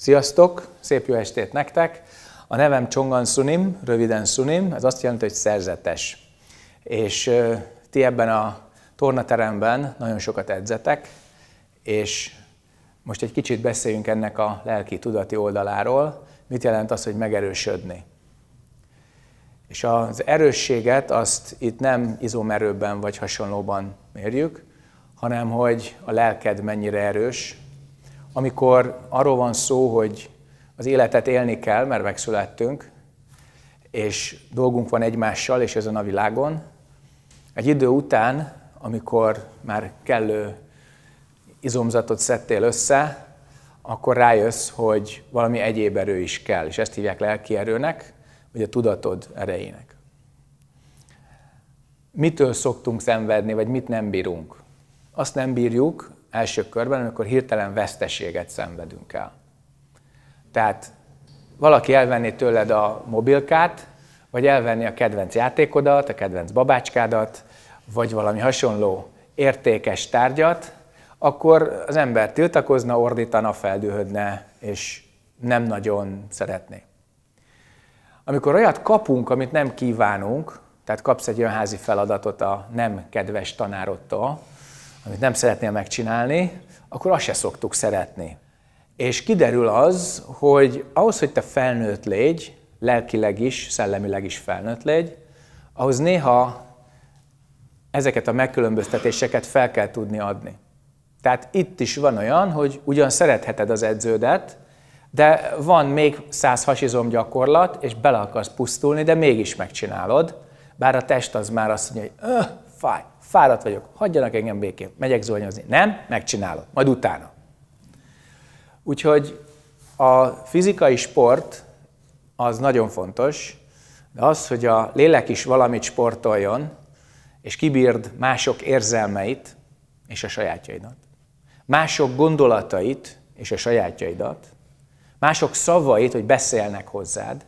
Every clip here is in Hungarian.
Sziasztok, szép jó estét nektek! A nevem Csongan Sunim, röviden Sunim, ez azt jelenti, hogy szerzetes. És ti ebben a tornateremben nagyon sokat edzetek, és most egy kicsit beszéljünk ennek a lelki-tudati oldaláról, mit jelent az, hogy megerősödni. És az erősséget azt itt nem izomerőben vagy hasonlóban mérjük, hanem hogy a lelked mennyire erős, amikor arról van szó, hogy az életet élni kell, mert megszülettünk, és dolgunk van egymással és ezen a világon, egy idő után, amikor már kellő izomzatot szedtél össze, akkor rájössz, hogy valami egyéb erő is kell, és ezt hívják lelki erőnek, vagy a tudatod erejének. Mitől szoktunk szenvedni, vagy mit nem bírunk? Azt nem bírjuk, első körben, amikor hirtelen veszteséget szenvedünk el. Tehát valaki elvenné tőled a mobilkát, vagy elvenni a kedvenc játékodat, a kedvenc babácskádat, vagy valami hasonló értékes tárgyat, akkor az ember tiltakozna, ordítana, feldühödne, és nem nagyon szeretné. Amikor olyat kapunk, amit nem kívánunk, tehát kapsz egy olyan házi feladatot a nem kedves tanárodtól, amit nem szeretnél megcsinálni, akkor azt se szoktuk szeretni. És kiderül az, hogy ahhoz, hogy te felnőtt légy, lelkileg is, szellemileg is felnőtt légy, ahhoz néha ezeket a megkülönböztetéseket fel kell tudni adni. Tehát itt is van olyan, hogy ugyan szeretheted az edződet, de van még száz hasizom gyakorlat, és bele akarsz pusztulni, de mégis megcsinálod, bár a test az már azt mondja, hogy öh, fáj, fáradt vagyok, hagyjanak engem békén, megyek zolnyozni. Nem, megcsinálod, majd utána. Úgyhogy a fizikai sport az nagyon fontos, de az, hogy a lélek is valamit sportoljon, és kibírd mások érzelmeit és a sajátjaidat, mások gondolatait és a sajátjaidat, mások szavait, hogy beszélnek hozzád,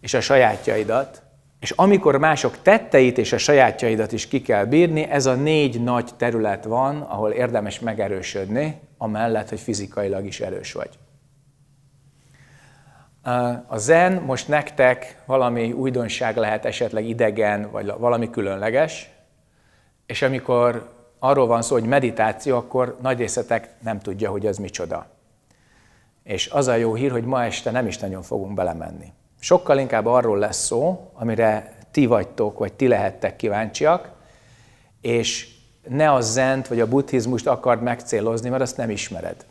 és a sajátjaidat, és amikor mások tetteit és a sajátjaidat is ki kell bírni, ez a négy nagy terület van, ahol érdemes megerősödni, amellett, hogy fizikailag is erős vagy. A zen most nektek valami újdonság lehet, esetleg idegen, vagy valami különleges, és amikor arról van szó, hogy meditáció, akkor nagy részetek nem tudja, hogy ez micsoda. És az a jó hír, hogy ma este nem is nagyon fogunk belemenni. Sokkal inkább arról lesz szó, amire ti vagytok, vagy ti lehettek kíváncsiak, és ne a zent vagy a buddhizmust akard megcélozni, mert azt nem ismered.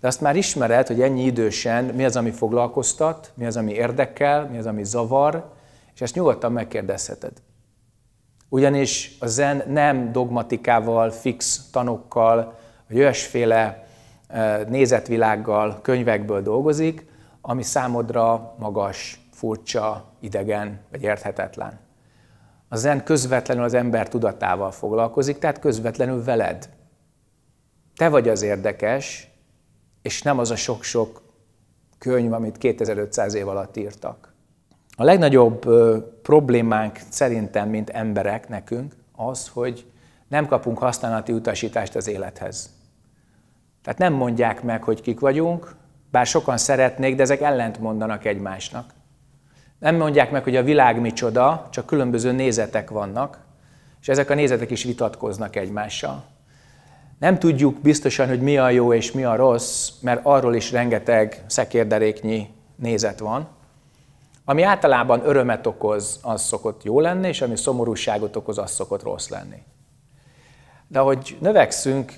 De azt már ismered, hogy ennyi idősen mi az, ami foglalkoztat, mi az, ami érdekel, mi az, ami zavar, és ezt nyugodtan megkérdezheted. Ugyanis a zen nem dogmatikával, fix tanokkal, vagy olyasféle eh, nézetvilággal, könyvekből dolgozik, ami számodra magas, furcsa, idegen vagy érthetetlen. A zen közvetlenül az ember tudatával foglalkozik, tehát közvetlenül veled. Te vagy az érdekes, és nem az a sok-sok könyv, amit 2500 év alatt írtak. A legnagyobb problémánk szerintem, mint emberek nekünk, az, hogy nem kapunk használati utasítást az élethez. Tehát nem mondják meg, hogy kik vagyunk, bár sokan szeretnék, de ezek ellent mondanak egymásnak. Nem mondják meg, hogy a világ micsoda, csak különböző nézetek vannak, és ezek a nézetek is vitatkoznak egymással. Nem tudjuk biztosan, hogy mi a jó és mi a rossz, mert arról is rengeteg szekérderéknyi nézet van. Ami általában örömet okoz, az szokott jó lenni, és ami szomorúságot okoz, az szokott rossz lenni. De ahogy növekszünk,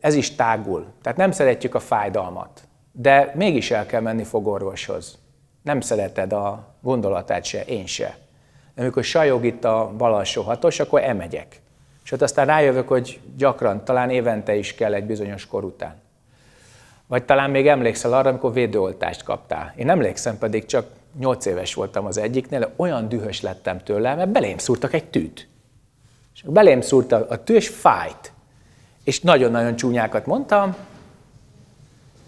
ez is tágul. Tehát nem szeretjük a fájdalmat de mégis el kell menni fogorvoshoz. Nem szereted a gondolatát se, én se. De amikor sajog itt a balassó hatos, akkor emegyek. És ott aztán rájövök, hogy gyakran, talán évente is kell egy bizonyos kor után. Vagy talán még emlékszel arra, amikor védőoltást kaptál. Én emlékszem, pedig csak 8 éves voltam az egyiknél, de olyan dühös lettem tőle, mert belém szúrtak egy tűt. És belém szúrta a tű, és fájt. És nagyon-nagyon csúnyákat mondtam,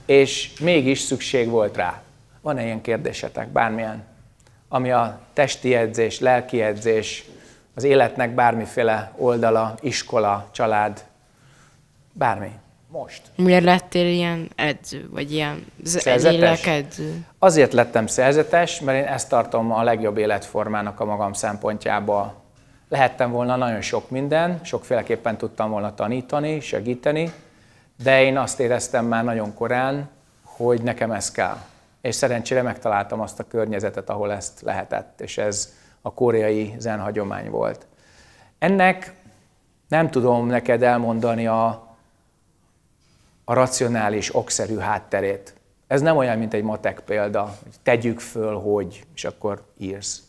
és mégis szükség volt rá. Van-e ilyen kérdésetek, bármilyen, ami a testi edzés, lelki edzés, az életnek bármiféle oldala, iskola, család, bármi? Most. Miért lettél ilyen edző, vagy ilyen szerzetes? edző? Azért lettem szerzetes, mert én ezt tartom a legjobb életformának a magam szempontjából. Lehettem volna nagyon sok minden, sokféleképpen tudtam volna tanítani, segíteni, de én azt éreztem már nagyon korán, hogy nekem ez kell. És szerencsére megtaláltam azt a környezetet, ahol ezt lehetett, és ez a koreai zenhagyomány volt. Ennek nem tudom neked elmondani a, a racionális, okszerű hátterét. Ez nem olyan, mint egy matek példa, hogy tegyük föl, hogy, és akkor írsz.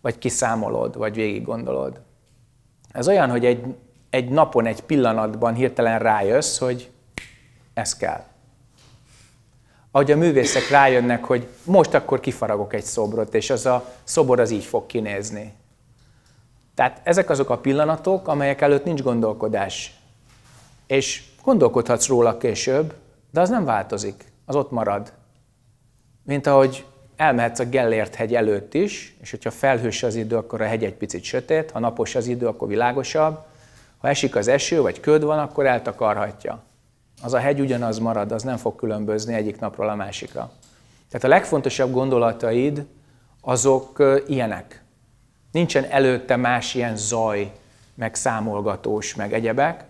Vagy kiszámolod, vagy végig gondolod. Ez olyan, hogy egy egy napon, egy pillanatban hirtelen rájössz, hogy ez kell. Ahogy a művészek rájönnek, hogy most akkor kifaragok egy szobrot, és az a szobor az így fog kinézni. Tehát ezek azok a pillanatok, amelyek előtt nincs gondolkodás. És gondolkodhatsz róla később, de az nem változik, az ott marad. Mint ahogy elmehetsz a Gellért hegy előtt is, és hogyha felhős az idő, akkor a hegy egy picit sötét, ha napos az idő, akkor világosabb, ha esik az eső, vagy köd van, akkor eltakarhatja. Az a hegy ugyanaz marad, az nem fog különbözni egyik napról a másikra. Tehát a legfontosabb gondolataid azok ilyenek. Nincsen előtte más ilyen zaj, meg számolgatós, meg egyebek.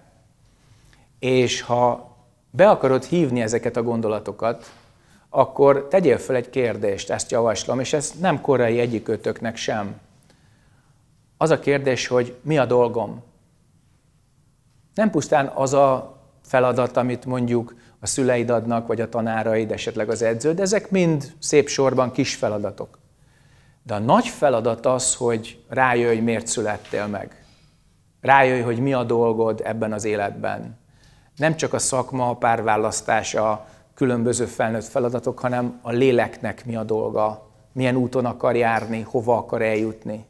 És ha be akarod hívni ezeket a gondolatokat, akkor tegyél fel egy kérdést, ezt javaslom, és ez nem korai egyikötöknek sem. Az a kérdés, hogy mi a dolgom? Nem pusztán az a feladat, amit mondjuk a szüleid adnak, vagy a tanáraid, esetleg az edződ, ezek mind szép sorban kis feladatok. De a nagy feladat az, hogy rájöjj, miért születtél meg. Rájöjj, hogy mi a dolgod ebben az életben. Nem csak a szakma, a párválasztás, a különböző felnőtt feladatok, hanem a léleknek mi a dolga, milyen úton akar járni, hova akar eljutni.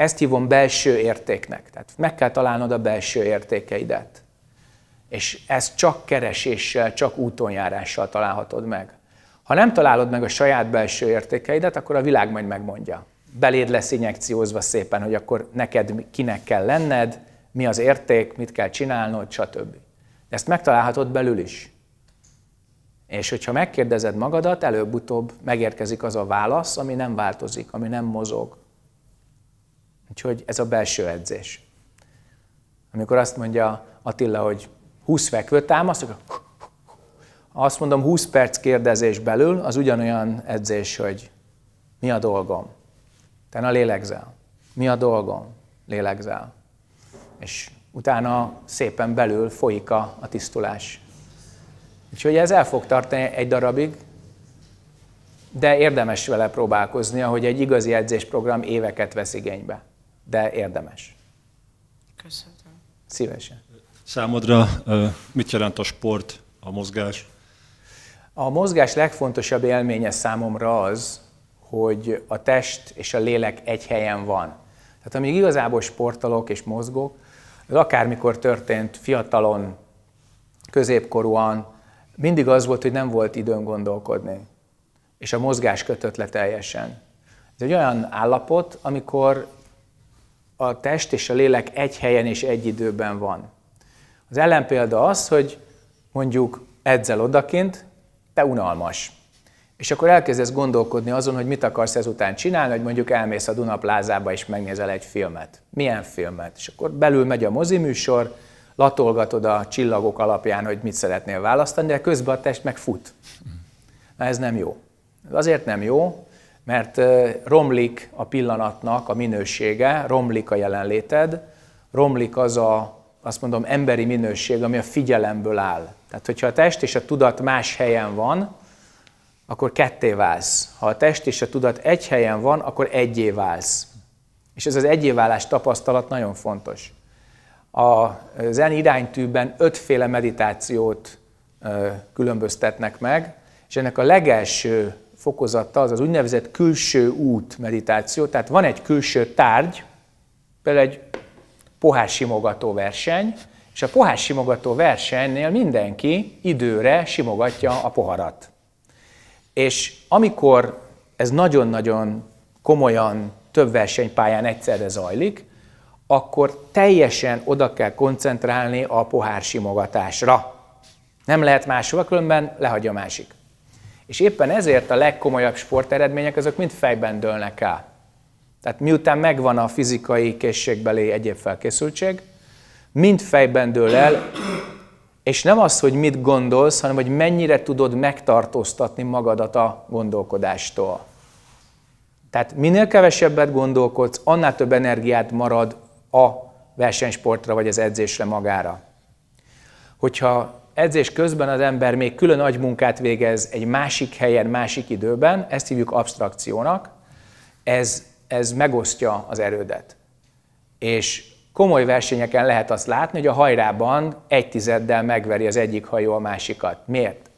Ezt hívom belső értéknek. Tehát meg kell találnod a belső értékeidet. És ezt csak kereséssel, csak útonjárással találhatod meg. Ha nem találod meg a saját belső értékeidet, akkor a világ majd megmondja. Beléd lesz injekciózva szépen, hogy akkor neked kinek kell lenned, mi az érték, mit kell csinálnod, stb. De ezt megtalálhatod belül is. És hogyha megkérdezed magadat, előbb-utóbb megérkezik az a válasz, ami nem változik, ami nem mozog, Úgyhogy ez a belső edzés. Amikor azt mondja Attila, hogy 20 fekvő támasz, akkor azt mondom, 20 perc kérdezés belül az ugyanolyan edzés, hogy mi a dolgom. te a lélegzel. Mi a dolgom? Lélegzel. És utána szépen belül folyik a, a tisztulás. Úgyhogy ez el fog tartani egy darabig, de érdemes vele próbálkozni, hogy egy igazi edzésprogram éveket vesz igénybe de érdemes. Köszönöm. Szívesen. Számodra mit jelent a sport, a mozgás? A mozgás legfontosabb élménye számomra az, hogy a test és a lélek egy helyen van. Tehát amíg igazából sportolok és mozgok, az akármikor történt fiatalon, középkorúan, mindig az volt, hogy nem volt időn gondolkodni. És a mozgás kötött le teljesen. Ez egy olyan állapot, amikor a test és a lélek egy helyen és egy időben van. Az ellenpélda az, hogy mondjuk edzel odakint, te unalmas. És akkor elkezdesz gondolkodni azon, hogy mit akarsz ezután csinálni, hogy mondjuk elmész a Dunaplázába és megnézel egy filmet. Milyen filmet? És akkor belül megy a moziműsor, latolgatod a csillagok alapján, hogy mit szeretnél választani, de közben a test meg fut. Na ez nem jó. Ez azért nem jó, mert romlik a pillanatnak a minősége, romlik a jelenléted, romlik az a, azt mondom, emberi minőség, ami a figyelemből áll. Tehát, hogyha a test és a tudat más helyen van, akkor ketté válsz. Ha a test és a tudat egy helyen van, akkor egyé válsz. És ez az egyéválás tapasztalat nagyon fontos. A zen iránytűben ötféle meditációt különböztetnek meg, és ennek a legelső fokozata az az úgynevezett külső út meditáció, tehát van egy külső tárgy, például egy pohársimogató verseny, és a pohársimogató versenynél mindenki időre simogatja a poharat. És amikor ez nagyon-nagyon komolyan több versenypályán egyszerre zajlik, akkor teljesen oda kell koncentrálni a pohár simogatásra. Nem lehet máshova, különben lehagyja a másik. És éppen ezért a legkomolyabb sporteredmények azok mind fejben dőlnek el. Tehát miután megvan a fizikai készségbeli egyéb felkészültség, mind fejben dől el, és nem az, hogy mit gondolsz, hanem hogy mennyire tudod megtartóztatni magadat a gondolkodástól. Tehát minél kevesebbet gondolkodsz, annál több energiát marad a versenysportra vagy az edzésre magára. Hogyha edzés közben az ember még külön agymunkát végez egy másik helyen, másik időben, ezt hívjuk abstrakciónak, ez, ez megosztja az erődet. És komoly versenyeken lehet azt látni, hogy a hajrában egy tizeddel megveri az egyik hajó a másikat. Miért?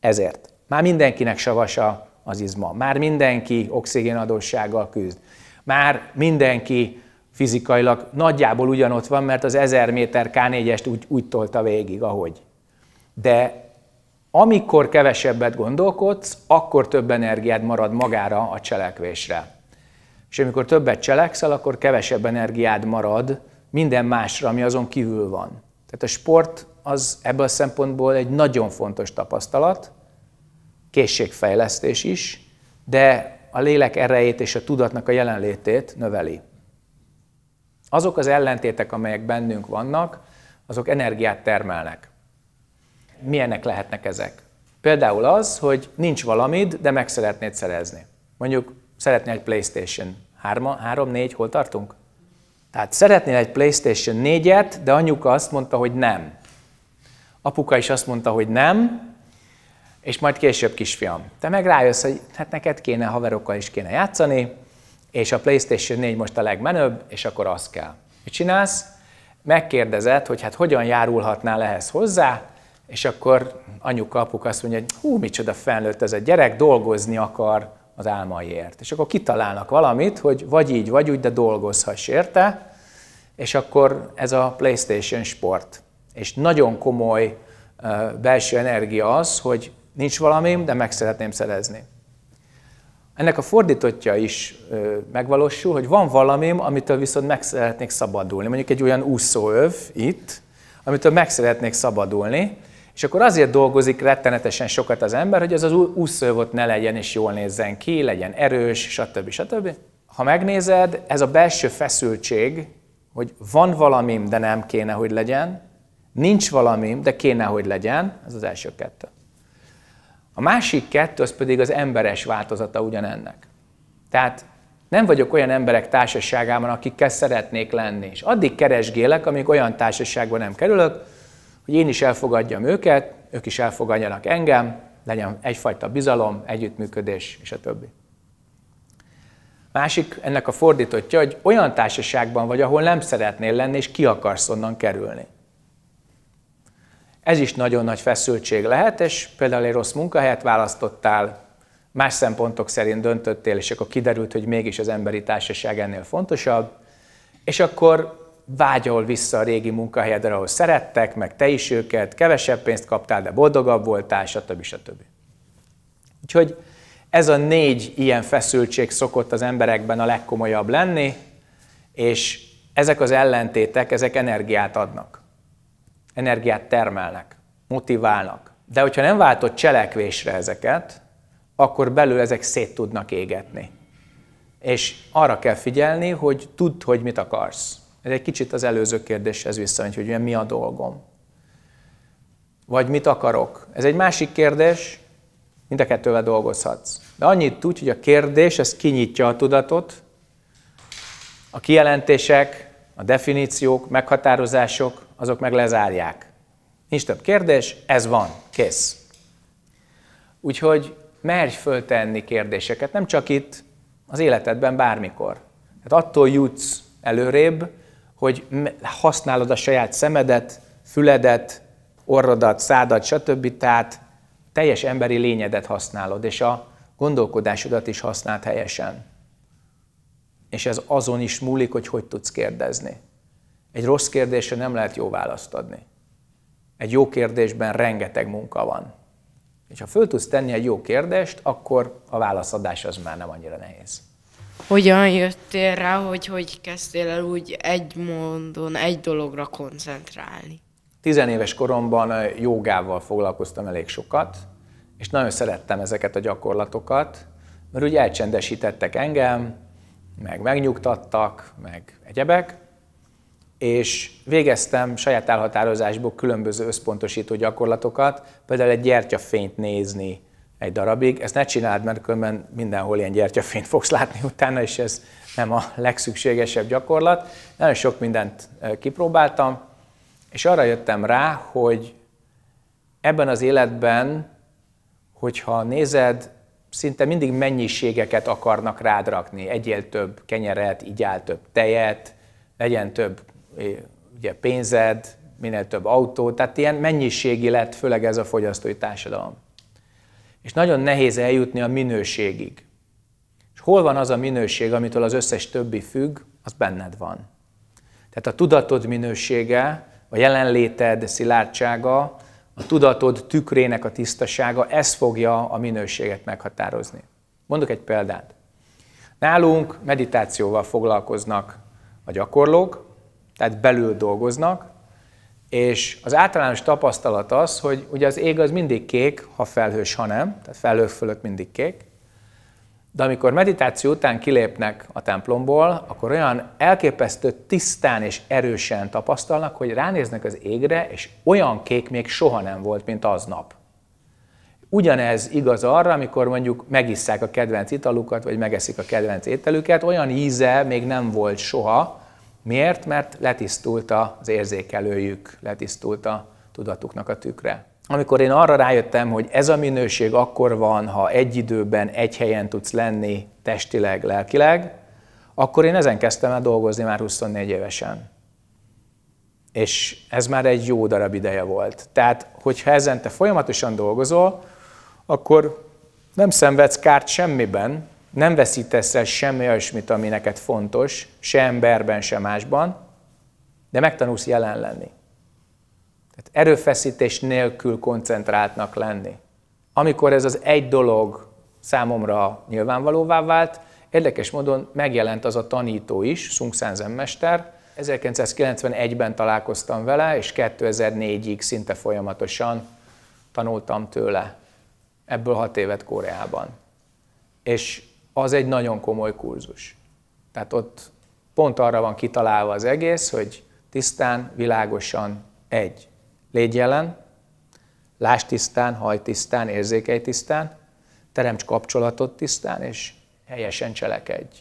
Ezért. Már mindenkinek savasa az izma, már mindenki oxigénadóssággal küzd, már mindenki fizikailag nagyjából ugyanott van, mert az 1000 méter K4-est úgy, úgy tolta végig, ahogy. De amikor kevesebbet gondolkodsz, akkor több energiád marad magára a cselekvésre. És amikor többet cselekszel, akkor kevesebb energiád marad minden másra, ami azon kívül van. Tehát a sport az ebből a szempontból egy nagyon fontos tapasztalat, készségfejlesztés is, de a lélek erejét és a tudatnak a jelenlétét növeli. Azok az ellentétek, amelyek bennünk vannak, azok energiát termelnek. Milyenek lehetnek ezek? Például az, hogy nincs valamid, de meg szeretnéd szerezni. Mondjuk szeretnél egy Playstation 3, 3 4, hol tartunk? Tehát szeretnél egy Playstation 4-et, de anyuka azt mondta, hogy nem. Apuka is azt mondta, hogy nem, és majd később kisfiam. Te meg rájössz, hogy hát neked kéne haverokkal is kéne játszani, és a PlayStation 4 most a legmenőbb, és akkor az kell. Mit csinálsz? Megkérdezed, hogy hát hogyan járulhatnál ehhez hozzá, és akkor anyuka, apuk azt mondja, hogy hú, micsoda felnőtt ez a gyerek, dolgozni akar az álmaiért. És akkor kitalálnak valamit, hogy vagy így, vagy úgy, de dolgozhass érte, és akkor ez a PlayStation sport. És nagyon komoly belső energia az, hogy nincs valamim, de meg szeretném szerezni. Ennek a fordítottja is megvalósul, hogy van valamim, amitől viszont meg szeretnék szabadulni. Mondjuk egy olyan úszóöv itt, amitől meg szeretnék szabadulni, és akkor azért dolgozik rettenetesen sokat az ember, hogy az az úszóövot ne legyen és jól nézzen ki, legyen erős, stb. stb. Ha megnézed, ez a belső feszültség, hogy van valamim, de nem kéne, hogy legyen, nincs valamim, de kéne, hogy legyen, ez az első kettő. A másik kettő az pedig az emberes változata ugyanennek. Tehát nem vagyok olyan emberek társaságában, akikkel szeretnék lenni. És addig keresgélek, amíg olyan társaságban nem kerülök, hogy én is elfogadjam őket, ők is elfogadjanak engem, legyen egyfajta bizalom, együttműködés és a többi. Másik ennek a fordítottja, hogy olyan társaságban vagy, ahol nem szeretnél lenni, és ki akarsz onnan kerülni. Ez is nagyon nagy feszültség lehet, és például egy rossz munkahelyet választottál, más szempontok szerint döntöttél, és akkor kiderült, hogy mégis az emberi társaság ennél fontosabb, és akkor vágyol vissza a régi munkahelyedre, ahol szerettek, meg te is őket, kevesebb pénzt kaptál, de boldogabb voltál, stb. stb. Úgyhogy ez a négy ilyen feszültség szokott az emberekben a legkomolyabb lenni, és ezek az ellentétek, ezek energiát adnak energiát termelnek, motiválnak. De hogyha nem váltott cselekvésre ezeket, akkor belül ezek szét tudnak égetni. És arra kell figyelni, hogy tudd, hogy mit akarsz. Ez egy kicsit az előző kérdéshez visszamegy, hogy mi a dolgom. Vagy mit akarok. Ez egy másik kérdés, mind a kettővel dolgozhatsz. De annyit tudj, hogy a kérdés, ez kinyitja a tudatot, a kijelentések a definíciók, meghatározások, azok meg lezárják. Nincs több kérdés, ez van, kész. Úgyhogy merj föltenni kérdéseket, nem csak itt, az életedben bármikor. Hát attól jutsz előrébb, hogy használod a saját szemedet, füledet, orrodat, szádat, stb. Tehát teljes emberi lényedet használod, és a gondolkodásodat is használt helyesen. És ez azon is múlik, hogy hogy tudsz kérdezni. Egy rossz kérdésre nem lehet jó választ adni. Egy jó kérdésben rengeteg munka van. És ha föl tudsz tenni egy jó kérdést, akkor a válaszadás az már nem annyira nehéz. Hogyan jöttél rá, hogy hogy kezdtél el úgy egy mondon, egy dologra koncentrálni? Tizenéves koromban jogával foglalkoztam elég sokat, és nagyon szerettem ezeket a gyakorlatokat, mert úgy elcsendesítettek engem, meg megnyugtattak, meg egyebek, és végeztem saját elhatározásból különböző összpontosító gyakorlatokat, például egy gyertyafényt nézni egy darabig. Ezt ne csináld, mert különben mindenhol ilyen gyertyafényt fogsz látni utána, és ez nem a legszükségesebb gyakorlat. Nagyon sok mindent kipróbáltam, és arra jöttem rá, hogy ebben az életben, hogyha nézed szinte mindig mennyiségeket akarnak rádrakni. Egyél több kenyeret, igyál több tejet, legyen több ugye, pénzed, minél több autó, tehát ilyen mennyiségi lett főleg ez a fogyasztói társadalom. És nagyon nehéz eljutni a minőségig. És hol van az a minőség, amitől az összes többi függ, az benned van. Tehát a tudatod minősége, a jelenléted szilárdsága, a tudatod tükrének a tisztasága, ez fogja a minőséget meghatározni. Mondok egy példát. Nálunk meditációval foglalkoznak a gyakorlók, tehát belül dolgoznak, és az általános tapasztalat az, hogy ugye az ég az mindig kék, ha felhős, ha nem, tehát felhő fölött mindig kék, de amikor meditáció után kilépnek a templomból, akkor olyan elképesztő tisztán és erősen tapasztalnak, hogy ránéznek az égre, és olyan kék még soha nem volt, mint aznap. Ugyanez igaz arra, amikor mondjuk megisszák a kedvenc italukat, vagy megeszik a kedvenc ételüket, olyan íze még nem volt soha. Miért? Mert letisztult az érzékelőjük, letisztult a tudatuknak a tükre amikor én arra rájöttem, hogy ez a minőség akkor van, ha egy időben, egy helyen tudsz lenni testileg, lelkileg, akkor én ezen kezdtem el dolgozni már 24 évesen. És ez már egy jó darab ideje volt. Tehát, hogyha ezen te folyamatosan dolgozol, akkor nem szenvedsz kárt semmiben, nem veszítesz el semmi olyasmit, ami neked fontos, se emberben, se másban, de megtanulsz jelen lenni. Tehát erőfeszítés nélkül koncentráltnak lenni. Amikor ez az egy dolog számomra nyilvánvalóvá vált, érdekes módon megjelent az a tanító is, Sung Sanzen mester. 1991-ben találkoztam vele, és 2004-ig szinte folyamatosan tanultam tőle. Ebből hat évet Koreában. És az egy nagyon komoly kurzus. Tehát ott pont arra van kitalálva az egész, hogy tisztán, világosan, egy. Légy jelen, láss tisztán, haj tisztán, érzékelj tisztán, teremts kapcsolatot tisztán, és helyesen cselekedj.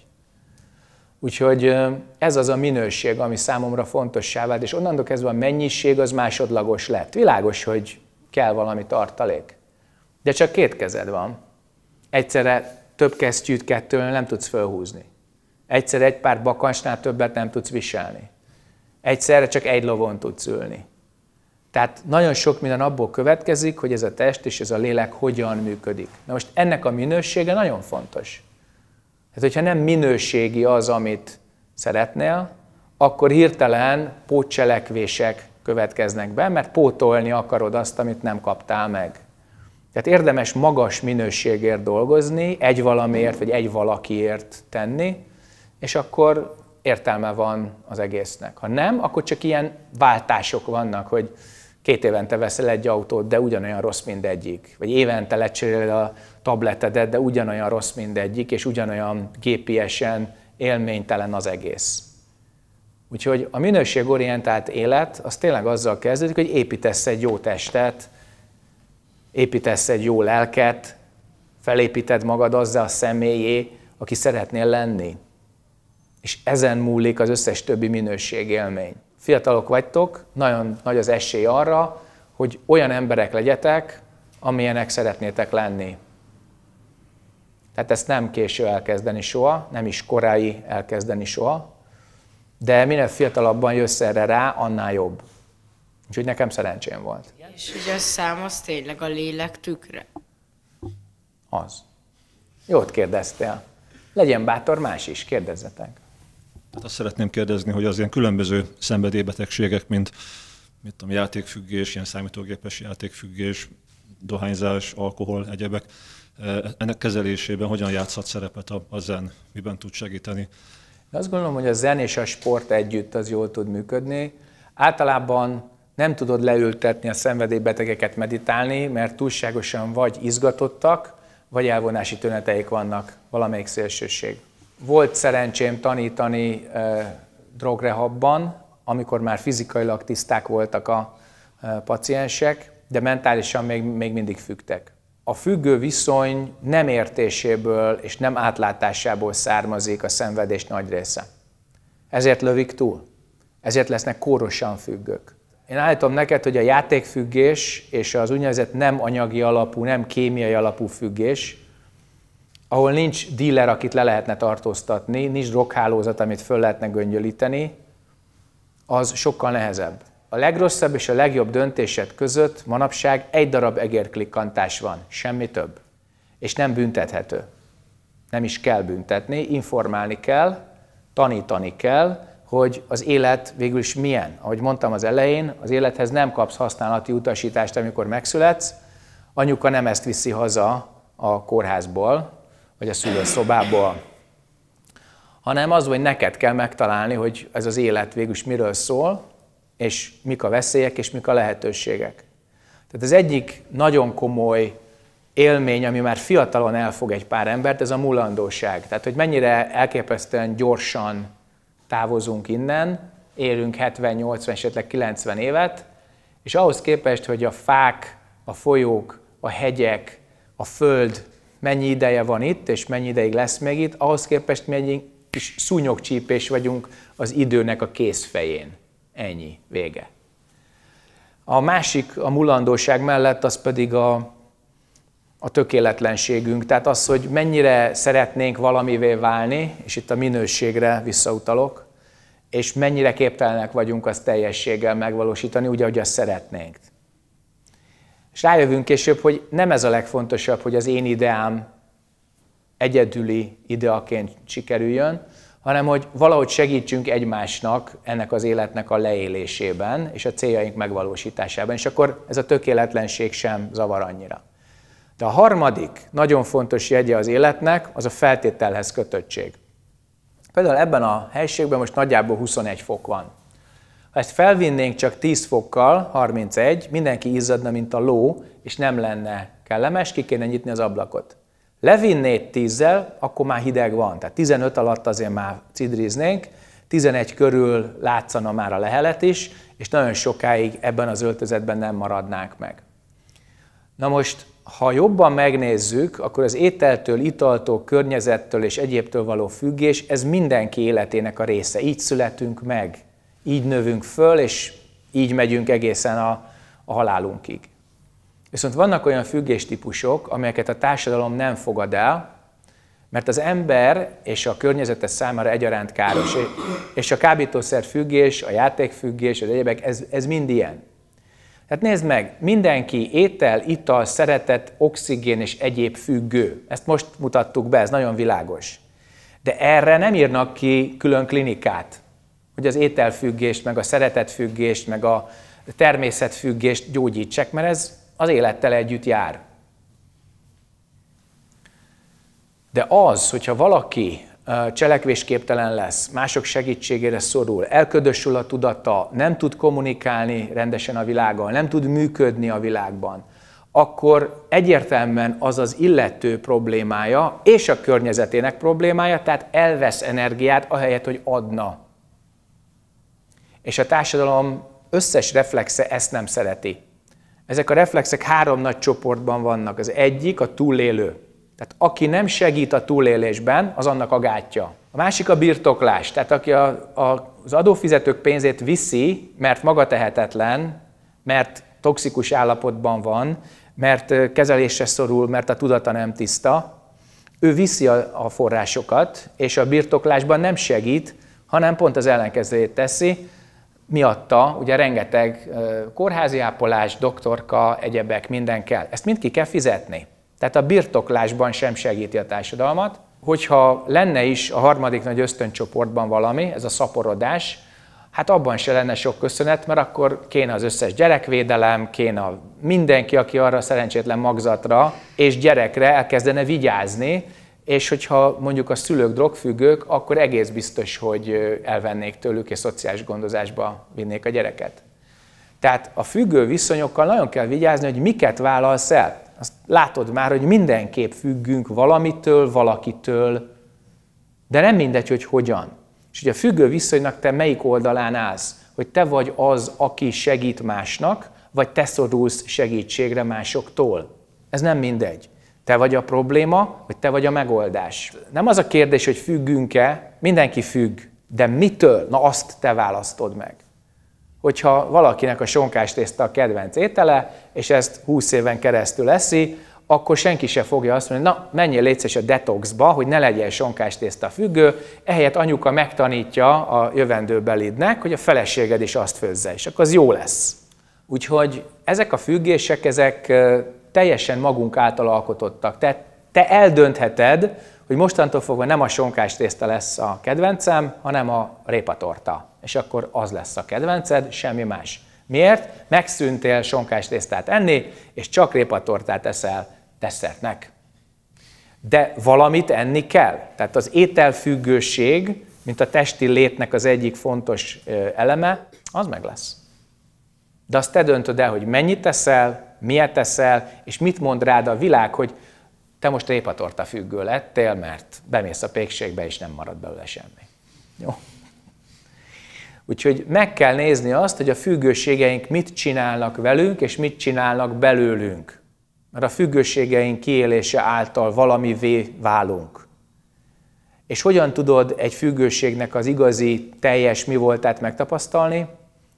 Úgyhogy ez az a minőség, ami számomra fontossá vált, és onnantól kezdve a mennyiség az másodlagos lett. Világos, hogy kell valami tartalék. De csak két kezed van. Egyszerre több kesztyűt kettőn nem tudsz fölhúzni. Egyszer egy pár bakancsnál többet nem tudsz viselni. Egyszerre csak egy lovon tudsz ülni. Tehát nagyon sok minden abból következik, hogy ez a test és ez a lélek hogyan működik. Na most ennek a minősége nagyon fontos. Hát, hogyha nem minőségi az, amit szeretnél, akkor hirtelen pótcselekvések következnek be, mert pótolni akarod azt, amit nem kaptál meg. Tehát érdemes magas minőségért dolgozni, egy valamiért vagy egy valakiért tenni, és akkor értelme van az egésznek. Ha nem, akkor csak ilyen váltások vannak, hogy két évente veszel egy autót, de ugyanolyan rossz mindegyik. Vagy évente lecseréled a tabletedet, de ugyanolyan rossz mindegyik, és ugyanolyan gépiesen élménytelen az egész. Úgyhogy a minőségorientált élet az tényleg azzal kezdődik, hogy építesz egy jó testet, építesz egy jó lelket, felépíted magad azzal a személyé, aki szeretnél lenni. És ezen múlik az összes többi minőségélmény fiatalok vagytok, nagyon nagy az esély arra, hogy olyan emberek legyetek, amilyenek szeretnétek lenni. Tehát ezt nem késő elkezdeni soha, nem is korai elkezdeni soha, de minél fiatalabban jössz erre rá, annál jobb. Úgyhogy nekem szerencsém volt. És ugye a szám az tényleg a lélek tükre? Az. Jót kérdeztél. Legyen bátor más is, kérdezzetek. Hát azt szeretném kérdezni, hogy az ilyen különböző szenvedélybetegségek, mint mit tudom, játékfüggés, ilyen számítógépes játékfüggés, dohányzás, alkohol, egyebek, eh, ennek kezelésében hogyan játszhat szerepet a, a zen, miben tud segíteni? Azt gondolom, hogy a zen és a sport együtt az jól tud működni. Általában nem tudod leültetni a szenvedélybetegeket meditálni, mert túlságosan vagy izgatottak, vagy elvonási tüneteik vannak, valamelyik szélsőség volt szerencsém tanítani eh, drogrehabban, amikor már fizikailag tiszták voltak a eh, paciensek, de mentálisan még, még mindig fügtek. A függő viszony nem értéséből és nem átlátásából származik a szenvedés nagy része. Ezért lövik túl, ezért lesznek kórosan függők. Én állítom neked, hogy a játékfüggés és az úgynevezett nem anyagi alapú, nem kémiai alapú függés, ahol nincs dealer, akit le lehetne tartóztatni, nincs droghálózat, amit föl lehetne göngyölíteni, az sokkal nehezebb. A legrosszabb és a legjobb döntésed között manapság egy darab egérklikkantás van, semmi több. És nem büntethető. Nem is kell büntetni, informálni kell, tanítani kell, hogy az élet végül is milyen. Ahogy mondtam az elején, az élethez nem kapsz használati utasítást, amikor megszületsz, anyuka nem ezt viszi haza a kórházból, vagy a szülőszobából, hanem az, hogy neked kell megtalálni, hogy ez az élet végülis miről szól, és mik a veszélyek, és mik a lehetőségek. Tehát az egyik nagyon komoly élmény, ami már fiatalon elfog egy pár embert, ez a mulandóság. Tehát, hogy mennyire elképesztően gyorsan távozunk innen, élünk 70, 80, esetleg 90 évet, és ahhoz képest, hogy a fák, a folyók, a hegyek, a föld mennyi ideje van itt, és mennyi ideig lesz még itt, ahhoz képest mi egy kis szúnyogcsípés vagyunk az időnek a készfején. Ennyi, vége. A másik, a mulandóság mellett az pedig a, a tökéletlenségünk, tehát az, hogy mennyire szeretnénk valamivé válni, és itt a minőségre visszautalok, és mennyire képtelenek vagyunk azt teljességgel megvalósítani, úgy, ahogy azt szeretnénk. És rájövünk később, hogy nem ez a legfontosabb, hogy az én ideám egyedüli ideaként sikerüljön, hanem hogy valahogy segítsünk egymásnak ennek az életnek a leélésében és a céljaink megvalósításában, és akkor ez a tökéletlenség sem zavar annyira. De a harmadik nagyon fontos jegye az életnek, az a feltételhez kötöttség. Például ebben a helységben most nagyjából 21 fok van. Ha ezt felvinnénk csak 10 fokkal, 31, mindenki izzadna, mint a ló, és nem lenne kellemes, ki kéne nyitni az ablakot. Levinnéd 10 akkor már hideg van, tehát 15 alatt azért már cidriznénk, 11 körül látszana már a lehelet is, és nagyon sokáig ebben az öltözetben nem maradnánk meg. Na most, ha jobban megnézzük, akkor az ételtől, italtól, környezettől és egyébtől való függés, ez mindenki életének a része. Így születünk meg így növünk föl, és így megyünk egészen a, a halálunkig. Viszont vannak olyan függéstípusok, amelyeket a társadalom nem fogad el, mert az ember és a környezete számára egyaránt káros. És a kábítószer függés, a játékfüggés, az egyebek, ez, ez mind ilyen. Hát nézd meg, mindenki étel, ital, szeretet, oxigén és egyéb függő. Ezt most mutattuk be, ez nagyon világos. De erre nem írnak ki külön klinikát hogy az ételfüggést, meg a szeretetfüggést, meg a természetfüggést gyógyítsek, mert ez az élettel együtt jár. De az, hogyha valaki cselekvésképtelen lesz, mások segítségére szorul, elködösül a tudata, nem tud kommunikálni rendesen a világgal, nem tud működni a világban, akkor egyértelműen az az illető problémája és a környezetének problémája, tehát elvesz energiát, ahelyett, hogy adna és a társadalom összes reflexe ezt nem szereti. Ezek a reflexek három nagy csoportban vannak. Az egyik a túlélő. Tehát aki nem segít a túlélésben, az annak a gátja. A másik a birtoklás. Tehát aki a, a, az adófizetők pénzét viszi, mert maga tehetetlen, mert toxikus állapotban van, mert kezelésre szorul, mert a tudata nem tiszta, ő viszi a, a forrásokat, és a birtoklásban nem segít, hanem pont az ellenkezőjét teszi, miatta ugye rengeteg kórházi ápolás, doktorka, egyebek, minden kell. Ezt mind ki kell fizetni. Tehát a birtoklásban sem segíti a társadalmat. Hogyha lenne is a harmadik nagy ösztöncsoportban valami, ez a szaporodás, hát abban se lenne sok köszönet, mert akkor kéne az összes gyerekvédelem, kéne mindenki, aki arra szerencsétlen magzatra és gyerekre elkezdene vigyázni, és hogyha mondjuk a szülők drogfüggők, akkor egész biztos, hogy elvennék tőlük és szociális gondozásba vinnék a gyereket. Tehát a függő viszonyokkal nagyon kell vigyázni, hogy miket vállalsz el. Azt látod már, hogy mindenképp függünk valamitől, valakitől, de nem mindegy, hogy hogyan. És hogy a függő viszonynak te melyik oldalán állsz? Hogy te vagy az, aki segít másnak, vagy te szorulsz segítségre másoktól. Ez nem mindegy. Te vagy a probléma, vagy te vagy a megoldás. Nem az a kérdés, hogy függünk-e, mindenki függ, de mitől? Na azt te választod meg. Hogyha valakinek a sonkás tészta a kedvenc étele, és ezt 20 éven keresztül eszi, akkor senki se fogja azt mondani, na menjél létszés a detoxba, hogy ne legyen sonkás tészta függő, ehelyett anyuka megtanítja a jövendőbelidnek, hogy a feleséged is azt főzze, és akkor az jó lesz. Úgyhogy ezek a függések, ezek teljesen magunk által alkotottak. Tehát te eldöntheted, hogy mostantól fogva nem a sonkás tészta lesz a kedvencem, hanem a répatorta. És akkor az lesz a kedvenced, semmi más. Miért? Megszűntél sonkás tésztát enni, és csak répatortát eszel desszertnek. De valamit enni kell. Tehát az ételfüggőség, mint a testi létnek az egyik fontos eleme, az meg lesz. De azt te döntöd el, hogy mennyit teszel, miért teszel, és mit mond rád a világ, hogy te most répatorta függő lettél, mert bemész a pékségbe, és nem marad belőle semmi. Jó? Úgyhogy meg kell nézni azt, hogy a függőségeink mit csinálnak velünk, és mit csinálnak belőlünk. Mert a függőségeink kiélése által valami vé válunk. És hogyan tudod egy függőségnek az igazi, teljes mi voltát megtapasztalni?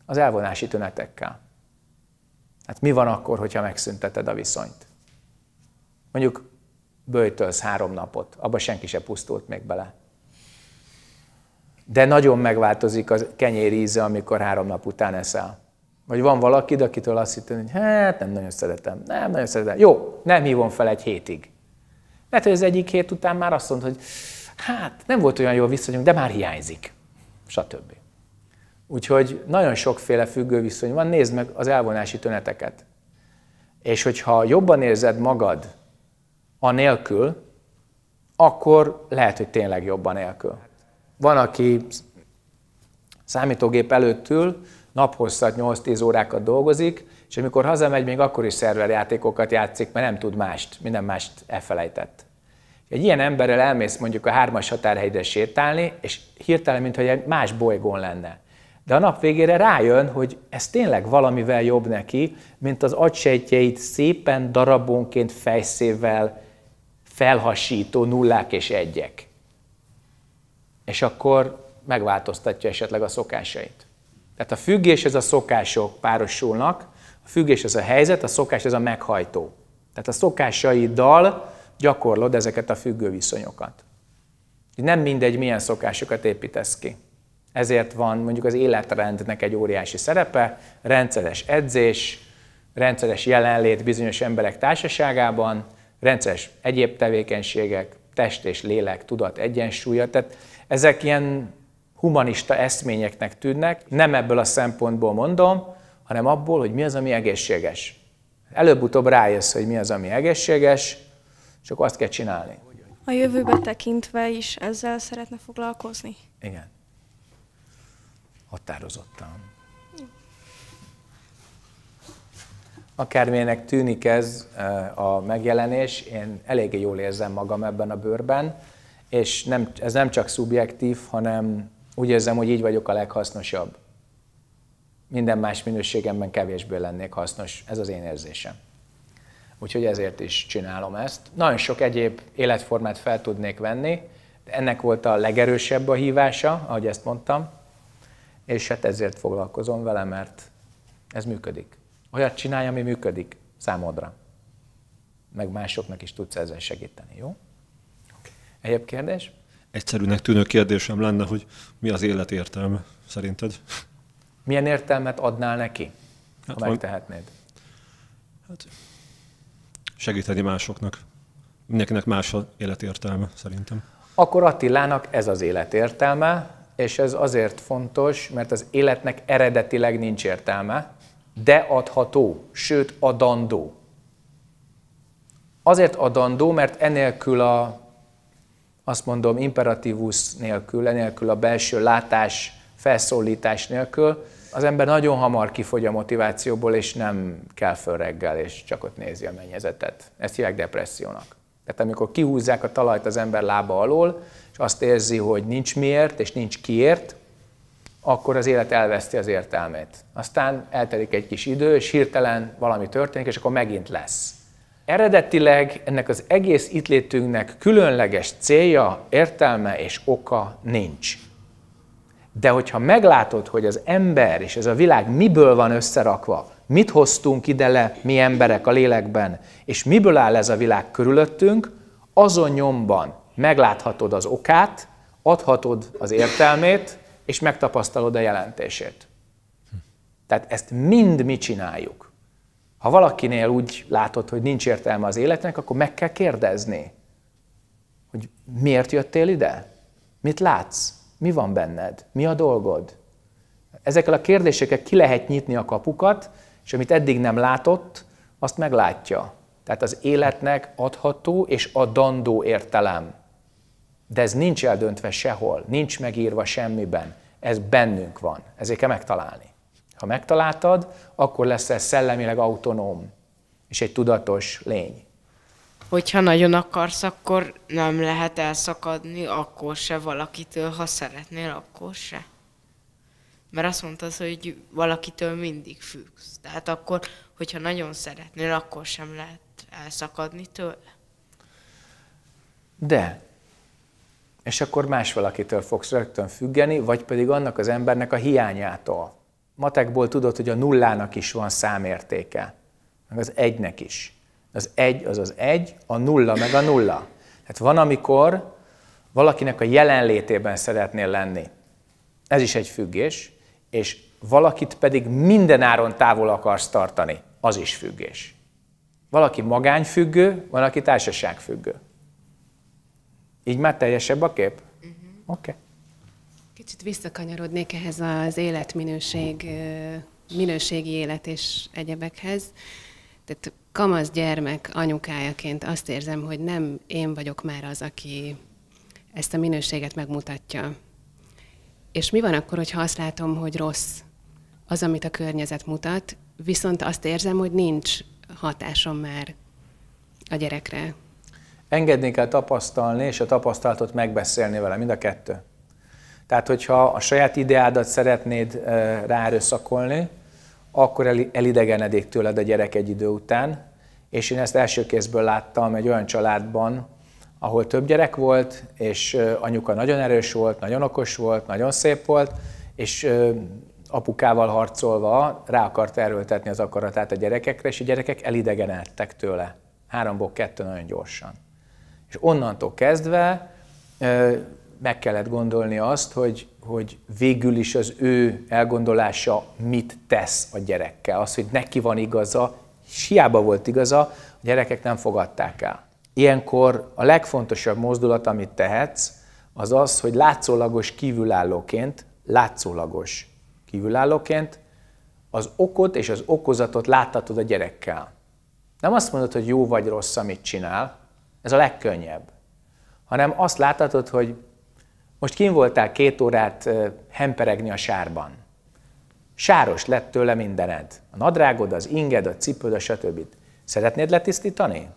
Az elvonási tünetekkel. Hát mi van akkor, hogyha megszünteted a viszonyt? Mondjuk böjtölsz három napot, abba senki se pusztult még bele. De nagyon megváltozik a kenyér íze, amikor három nap után eszel. Vagy van valaki, akitől azt hittem, hogy hát nem nagyon szeretem, nem nagyon szeretem. Jó, nem hívom fel egy hétig. Mert hogy az egyik hét után már azt mondta, hogy hát nem volt olyan jó viszonyunk, de már hiányzik, stb. Úgyhogy nagyon sokféle függő viszony van, nézd meg az elvonási tüneteket. És hogyha jobban érzed magad anélkül, akkor lehet, hogy tényleg jobban élkül. Van, aki számítógép előtt ül, naphosszat 8-10 órákat dolgozik, és amikor hazamegy, még akkor is szerverjátékokat játszik, mert nem tud mást, minden mást elfelejtett. Egy ilyen emberrel elmész mondjuk a hármas határhegyre sétálni, és hirtelen, mintha egy más bolygón lenne de a nap végére rájön, hogy ez tényleg valamivel jobb neki, mint az agysejtjeit szépen darabonként fejszével felhasító nullák és egyek. És akkor megváltoztatja esetleg a szokásait. Tehát a függés ez a szokások párosulnak, a függés ez a helyzet, a szokás ez a meghajtó. Tehát a szokásaiddal gyakorlod ezeket a függő viszonyokat. Nem mindegy, milyen szokásokat építesz ki. Ezért van mondjuk az életrendnek egy óriási szerepe, rendszeres edzés, rendszeres jelenlét bizonyos emberek társaságában, rendszeres egyéb tevékenységek, test és lélek, tudat egyensúlya, tehát ezek ilyen humanista eszményeknek tűnnek, nem ebből a szempontból mondom, hanem abból, hogy mi az, ami egészséges. Előbb-utóbb rájössz, hogy mi az, ami egészséges, csak azt kell csinálni. A jövőbe tekintve is ezzel szeretne foglalkozni? Igen határozottan. Akármilyenek tűnik ez eh, a megjelenés, én eléggé jól érzem magam ebben a bőrben, és nem, ez nem csak szubjektív, hanem úgy érzem, hogy így vagyok a leghasznosabb. Minden más minőségemben kevésbé lennék hasznos, ez az én érzésem. Úgyhogy ezért is csinálom ezt. Nagyon sok egyéb életformát fel tudnék venni, de ennek volt a legerősebb a hívása, ahogy ezt mondtam, és hát ezért foglalkozom vele, mert ez működik. Olyat csinálj, ami működik számodra. Meg másoknak is tudsz ezzel segíteni, jó? Egyéb kérdés? Egyszerűnek tűnő kérdésem lenne, hogy mi az élet értelme szerinted? Milyen értelmet adnál neki, hát, megtehetnéd? Hát, segíteni másoknak. Mindenkinek más az életértelme, szerintem. Akkor Attilának ez az életértelme, és ez azért fontos, mert az életnek eredetileg nincs értelme, de adható, sőt adandó. Azért adandó, mert enélkül a, azt mondom, imperatívus nélkül, enélkül a belső látás, felszólítás nélkül, az ember nagyon hamar kifogy a motivációból, és nem kell föl reggel, és csak ott nézi a mennyezetet. Ezt hívják depressziónak. Tehát amikor kihúzzák a talajt az ember lába alól, és azt érzi, hogy nincs miért és nincs kiért, akkor az élet elveszti az értelmét. Aztán eltelik egy kis idő, és hirtelen valami történik, és akkor megint lesz. Eredetileg ennek az egész itt létünknek különleges célja, értelme és oka nincs. De hogyha meglátod, hogy az ember és ez a világ miből van összerakva, mit hoztunk ide le mi emberek a lélekben, és miből áll ez a világ körülöttünk, azon nyomban megláthatod az okát, adhatod az értelmét, és megtapasztalod a jelentését. Tehát ezt mind mi csináljuk. Ha valakinél úgy látod, hogy nincs értelme az életnek, akkor meg kell kérdezni, hogy miért jöttél ide? Mit látsz? Mi van benned? Mi a dolgod? Ezekkel a kérdésekkel ki lehet nyitni a kapukat, és amit eddig nem látott, azt meglátja. Tehát az életnek adható és adandó értelem. De ez nincs eldöntve sehol, nincs megírva semmiben. Ez bennünk van, ezért kell megtalálni. Ha megtaláltad, akkor leszel szellemileg autonóm, és egy tudatos lény. Hogyha nagyon akarsz, akkor nem lehet elszakadni, akkor se valakitől, ha szeretnél, akkor se. Mert azt mondtad, hogy valakitől mindig függsz. Tehát akkor, hogyha nagyon szeretnél, akkor sem lehet elszakadni tőle. De és akkor más valakitől fogsz rögtön függeni, vagy pedig annak az embernek a hiányától. Matekból tudod, hogy a nullának is van számértéke, meg az egynek is. Az egy az az egy, a nulla meg a nulla. Tehát van, amikor valakinek a jelenlétében szeretnél lenni. Ez is egy függés, és valakit pedig mindenáron távol akarsz tartani. Az is függés. Valaki magányfüggő, van, aki társaságfüggő. Így már teljesebb a kép? Uh-huh. Oké. Okay. Kicsit visszakanyarodnék ehhez az életminőség, minőségi élet és egyebekhez. Tehát kamasz gyermek anyukájaként azt érzem, hogy nem én vagyok már az, aki ezt a minőséget megmutatja. És mi van akkor, hogyha azt látom, hogy rossz az, amit a környezet mutat, viszont azt érzem, hogy nincs hatásom már a gyerekre. Engedni kell tapasztalni, és a tapasztalatot megbeszélni vele, mind a kettő. Tehát, hogyha a saját ideádat szeretnéd ráerőszakolni, akkor elidegenedik tőled a gyerek egy idő után, és én ezt első kézből láttam egy olyan családban, ahol több gyerek volt, és anyuka nagyon erős volt, nagyon okos volt, nagyon szép volt, és apukával harcolva rá akart erőltetni az akaratát a gyerekekre, és a gyerekek elidegenedtek tőle. Háromból kettő nagyon gyorsan. És onnantól kezdve meg kellett gondolni azt, hogy, hogy végül is az ő elgondolása mit tesz a gyerekkel. Az, hogy neki van igaza, és hiába volt igaza, a gyerekek nem fogadták el. Ilyenkor a legfontosabb mozdulat, amit tehetsz, az az, hogy látszólagos kívülállóként, látszólagos kívülállóként az okot és az okozatot láttatod a gyerekkel. Nem azt mondod, hogy jó vagy rossz, amit csinál, ez a legkönnyebb. Hanem azt láthatod, hogy most kim voltál két órát hemperegni a sárban. Sáros lett tőle mindened. A nadrágod, az inged, a cipőd, a stb. Szeretnéd letisztítani?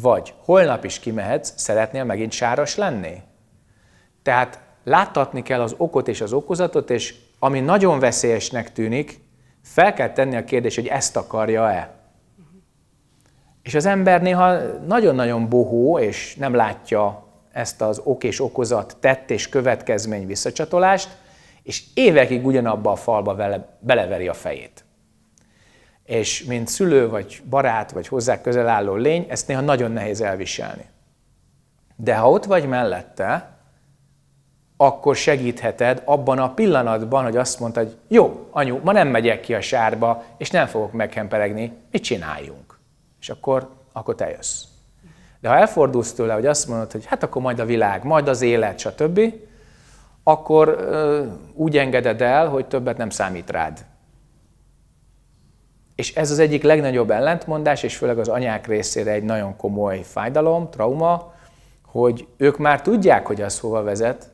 Vagy holnap is kimehetsz, szeretnél megint sáros lenni? Tehát láttatni kell az okot és az okozatot, és ami nagyon veszélyesnek tűnik, fel kell tenni a kérdést, hogy ezt akarja-e. És az ember néha nagyon-nagyon bohó, és nem látja ezt az ok és okozat tett és következmény visszacsatolást, és évekig ugyanabba a falba vele, beleveri a fejét. És mint szülő, vagy barát, vagy hozzá közel álló lény, ezt néha nagyon nehéz elviselni. De ha ott vagy mellette, akkor segítheted abban a pillanatban, hogy azt mondtad, jó, anyu, ma nem megyek ki a sárba, és nem fogok meghemperegni, mit csináljunk? és akkor, akkor te jössz. De ha elfordulsz tőle, hogy azt mondod, hogy hát akkor majd a világ, majd az élet, stb., akkor ö, úgy engeded el, hogy többet nem számít rád. És ez az egyik legnagyobb ellentmondás, és főleg az anyák részére egy nagyon komoly fájdalom, trauma, hogy ők már tudják, hogy az hova vezet,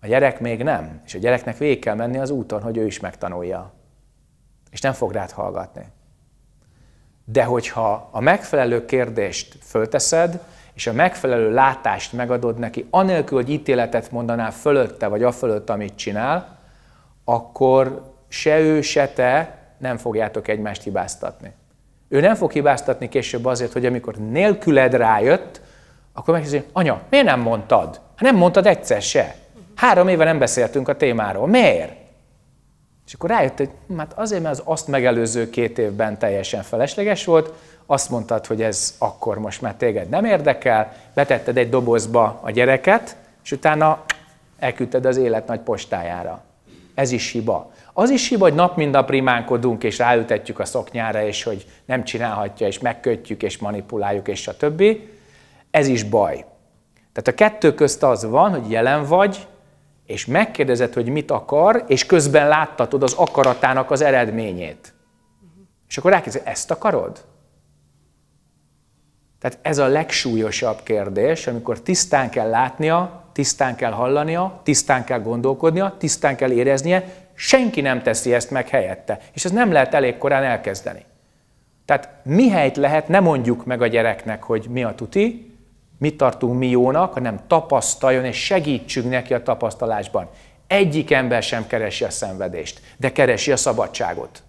a gyerek még nem, és a gyereknek végig kell menni az úton, hogy ő is megtanulja. És nem fog rád hallgatni. De hogyha a megfelelő kérdést fölteszed, és a megfelelő látást megadod neki, anélkül, hogy ítéletet mondanál fölötte vagy afölött, amit csinál, akkor se ő, se te nem fogjátok egymást hibáztatni. Ő nem fog hibáztatni később azért, hogy amikor nélküled rájött, akkor megkérdezi, anya, miért nem mondtad? Hát nem mondtad egyszer se. Három éve nem beszéltünk a témáról. Miért? És akkor rájött, hogy hm, hát azért, mert az azt megelőző két évben teljesen felesleges volt, azt mondtad, hogy ez akkor most már téged nem érdekel, betetted egy dobozba a gyereket, és utána elküldted az élet nagy postájára. Ez is hiba. Az is hiba, hogy nap mind nap rimánkodunk, és ráültetjük a szoknyára, és hogy nem csinálhatja, és megkötjük, és manipuláljuk, és a többi. Ez is baj. Tehát a kettő közt az van, hogy jelen vagy, és megkérdezed, hogy mit akar, és közben láttatod az akaratának az eredményét. És akkor rákérdezed, ezt akarod? Tehát ez a legsúlyosabb kérdés, amikor tisztán kell látnia, tisztán kell hallania, tisztán kell gondolkodnia, tisztán kell éreznie, senki nem teszi ezt meg helyette. És ez nem lehet elég korán elkezdeni. Tehát mi helyt lehet, nem mondjuk meg a gyereknek, hogy mi a tuti, mit tartunk mi jónak, hanem tapasztaljon és segítsünk neki a tapasztalásban. Egyik ember sem keresi a szenvedést, de keresi a szabadságot.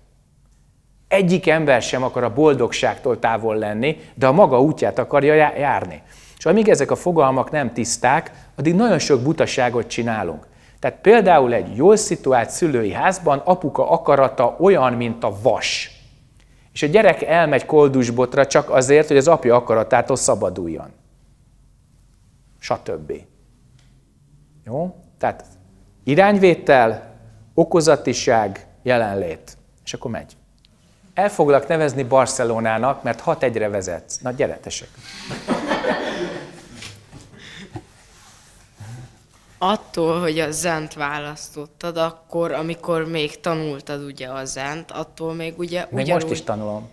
Egyik ember sem akar a boldogságtól távol lenni, de a maga útját akarja járni. És amíg ezek a fogalmak nem tiszták, addig nagyon sok butaságot csinálunk. Tehát például egy jól szituált szülői házban apuka akarata olyan, mint a vas. És a gyerek elmegy koldusbotra csak azért, hogy az apja akaratától szabaduljon stb. Jó? Tehát irányvétel, okozatiság, jelenlét. És akkor megy. El foglak nevezni Barcelonának, mert hat egyre vezetsz. Na, gyere, tessék. Attól, hogy a zent választottad, akkor, amikor még tanultad ugye a zent, attól még ugye még ugyanúgy... most is tanulom.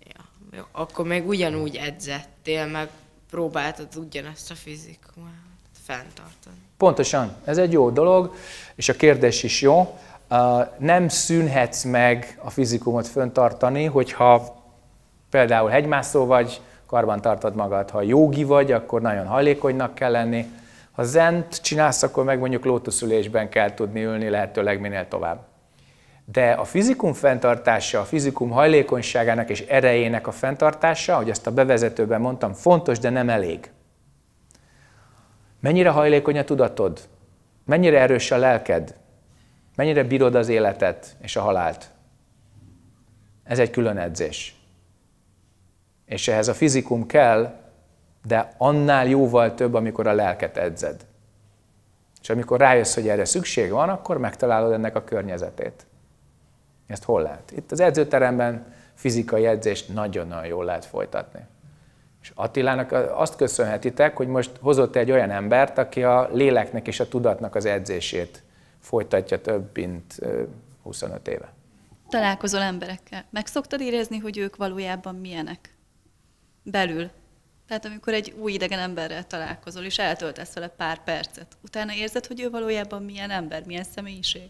Ja, jó, akkor még ugyanúgy edzettél, meg próbáltad ugyanezt a fizikumát fenntartani. Pontosan, ez egy jó dolog, és a kérdés is jó. Nem szűnhetsz meg a fizikumot fenntartani, hogyha például hegymászó vagy, karban tartod magad. Ha jogi vagy, akkor nagyon hajlékonynak kell lenni. Ha zent csinálsz, akkor meg mondjuk lótuszülésben kell tudni ülni lehetőleg minél tovább. De a fizikum fenntartása, a fizikum hajlékonyságának és erejének a fenntartása, ahogy ezt a bevezetőben mondtam, fontos, de nem elég. Mennyire hajlékony a tudatod? Mennyire erős a lelked? Mennyire bírod az életet és a halált? Ez egy külön edzés. És ehhez a fizikum kell, de annál jóval több, amikor a lelket edzed. És amikor rájössz, hogy erre szükség van, akkor megtalálod ennek a környezetét. Ezt hol lehet? Itt az edzőteremben fizikai edzést nagyon-nagyon jól lehet folytatni. És Attilának azt köszönhetitek, hogy most hozott egy olyan embert, aki a léleknek és a tudatnak az edzését folytatja több mint 25 éve. Találkozol emberekkel. Meg szoktad érezni, hogy ők valójában milyenek? Belül. Tehát amikor egy új idegen emberrel találkozol, és eltöltesz vele pár percet, utána érzed, hogy ő valójában milyen ember, milyen személyiség?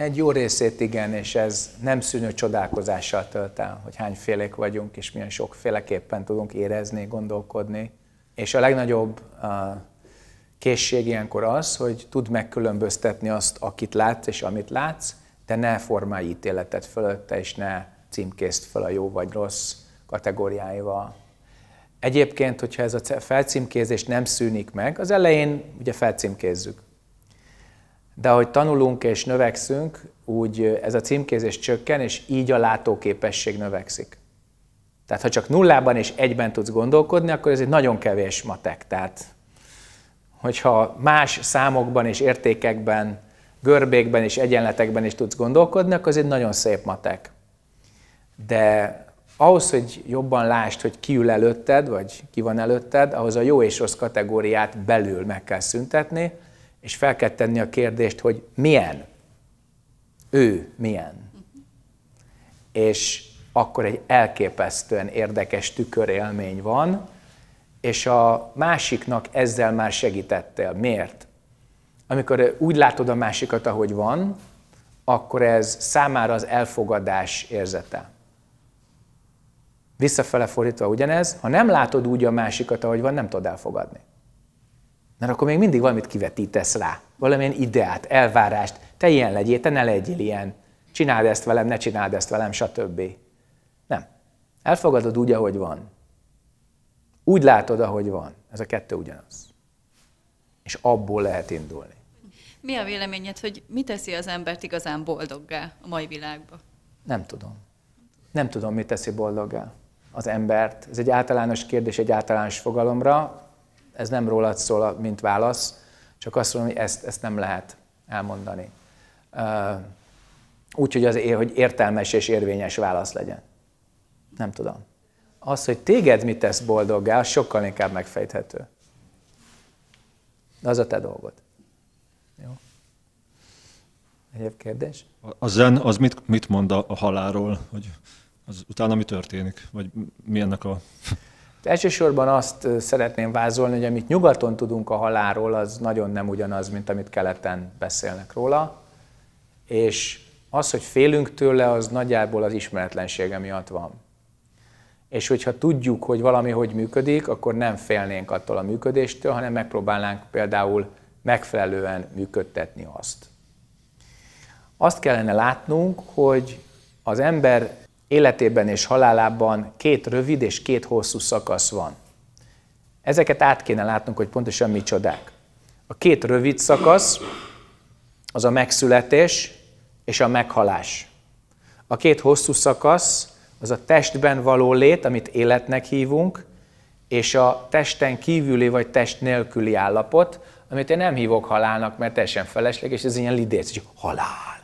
Egy jó részét igen, és ez nem szűnő csodálkozással tölt el, hogy hányfélék vagyunk, és milyen sokféleképpen tudunk érezni, gondolkodni. És a legnagyobb készség ilyenkor az, hogy tud megkülönböztetni azt, akit látsz és amit látsz, de ne formálj ítéletet fölötte, és ne címkézd fel a jó vagy rossz kategóriáival. Egyébként, hogyha ez a felcímkézés nem szűnik meg, az elején ugye felcímkézzük de ahogy tanulunk és növekszünk, úgy ez a címkézés csökken, és így a látóképesség növekszik. Tehát ha csak nullában és egyben tudsz gondolkodni, akkor ez egy nagyon kevés matek. Tehát hogyha más számokban és értékekben, görbékben és egyenletekben is tudsz gondolkodni, akkor ez egy nagyon szép matek. De ahhoz, hogy jobban lásd, hogy ki ül előtted, vagy ki van előtted, ahhoz a jó és rossz kategóriát belül meg kell szüntetni, és fel kell tenni a kérdést, hogy milyen, ő milyen. És akkor egy elképesztően érdekes tükörélmény van, és a másiknak ezzel már segítettél. Miért? Amikor úgy látod a másikat, ahogy van, akkor ez számára az elfogadás érzete. Visszafele fordítva ugyanez, ha nem látod úgy a másikat, ahogy van, nem tudod elfogadni. Mert akkor még mindig valamit kivetítesz rá, valamilyen ideát, elvárást, te ilyen legyél, te ne legyél ilyen, csináld ezt velem, ne csináld ezt velem, stb. Nem. Elfogadod úgy, ahogy van. Úgy látod, ahogy van. Ez a kettő ugyanaz. És abból lehet indulni. Mi a véleményed, hogy mi teszi az embert igazán boldoggá a mai világban? Nem tudom. Nem tudom, mi teszi boldoggá az embert. Ez egy általános kérdés egy általános fogalomra ez nem rólad szól, mint válasz, csak azt mondom, hogy ezt, ezt nem lehet elmondani. Úgy, hogy, azért, hogy értelmes és érvényes válasz legyen. Nem tudom. Az, hogy téged mit tesz boldoggá, az sokkal inkább megfejthető. De az a te dolgod. Jó? Egyéb kérdés? A zen az mit, mit mond a halálról? Hogy az utána mi történik? Vagy mi ennek a Elsősorban azt szeretném vázolni, hogy amit nyugaton tudunk a halálról, az nagyon nem ugyanaz, mint amit keleten beszélnek róla, és az, hogy félünk tőle, az nagyjából az ismeretlensége miatt van. És hogyha tudjuk, hogy valami hogy működik, akkor nem félnénk attól a működéstől, hanem megpróbálnánk például megfelelően működtetni azt. Azt kellene látnunk, hogy az ember életében és halálában két rövid és két hosszú szakasz van. Ezeket át kéne látnunk, hogy pontosan mi csodák. A két rövid szakasz az a megszületés és a meghalás. A két hosszú szakasz az a testben való lét, amit életnek hívunk, és a testen kívüli vagy test nélküli állapot, amit én nem hívok halálnak, mert teljesen felesleges, ez ilyen lidéc, hogy halál.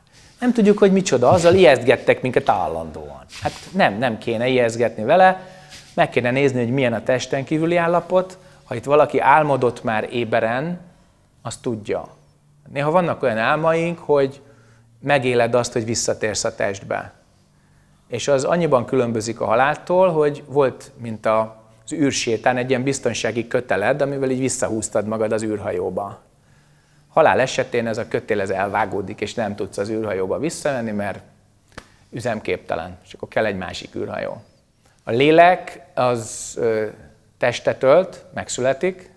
Nem tudjuk, hogy micsoda, azzal ijesztgettek minket állandóan. Hát nem, nem kéne ijesztgetni vele, meg kéne nézni, hogy milyen a testen kívüli állapot. Ha itt valaki álmodott már éberen, azt tudja. Néha vannak olyan álmaink, hogy megéled azt, hogy visszatérsz a testbe. És az annyiban különbözik a haláltól, hogy volt, mint az űrsétán egy ilyen biztonsági köteled, amivel így visszahúztad magad az űrhajóba. Halál esetén ez a kötél ez elvágódik, és nem tudsz az űrhajóba visszamenni, mert üzemképtelen, és akkor kell egy másik űrhajó. A lélek az testet ölt, megszületik,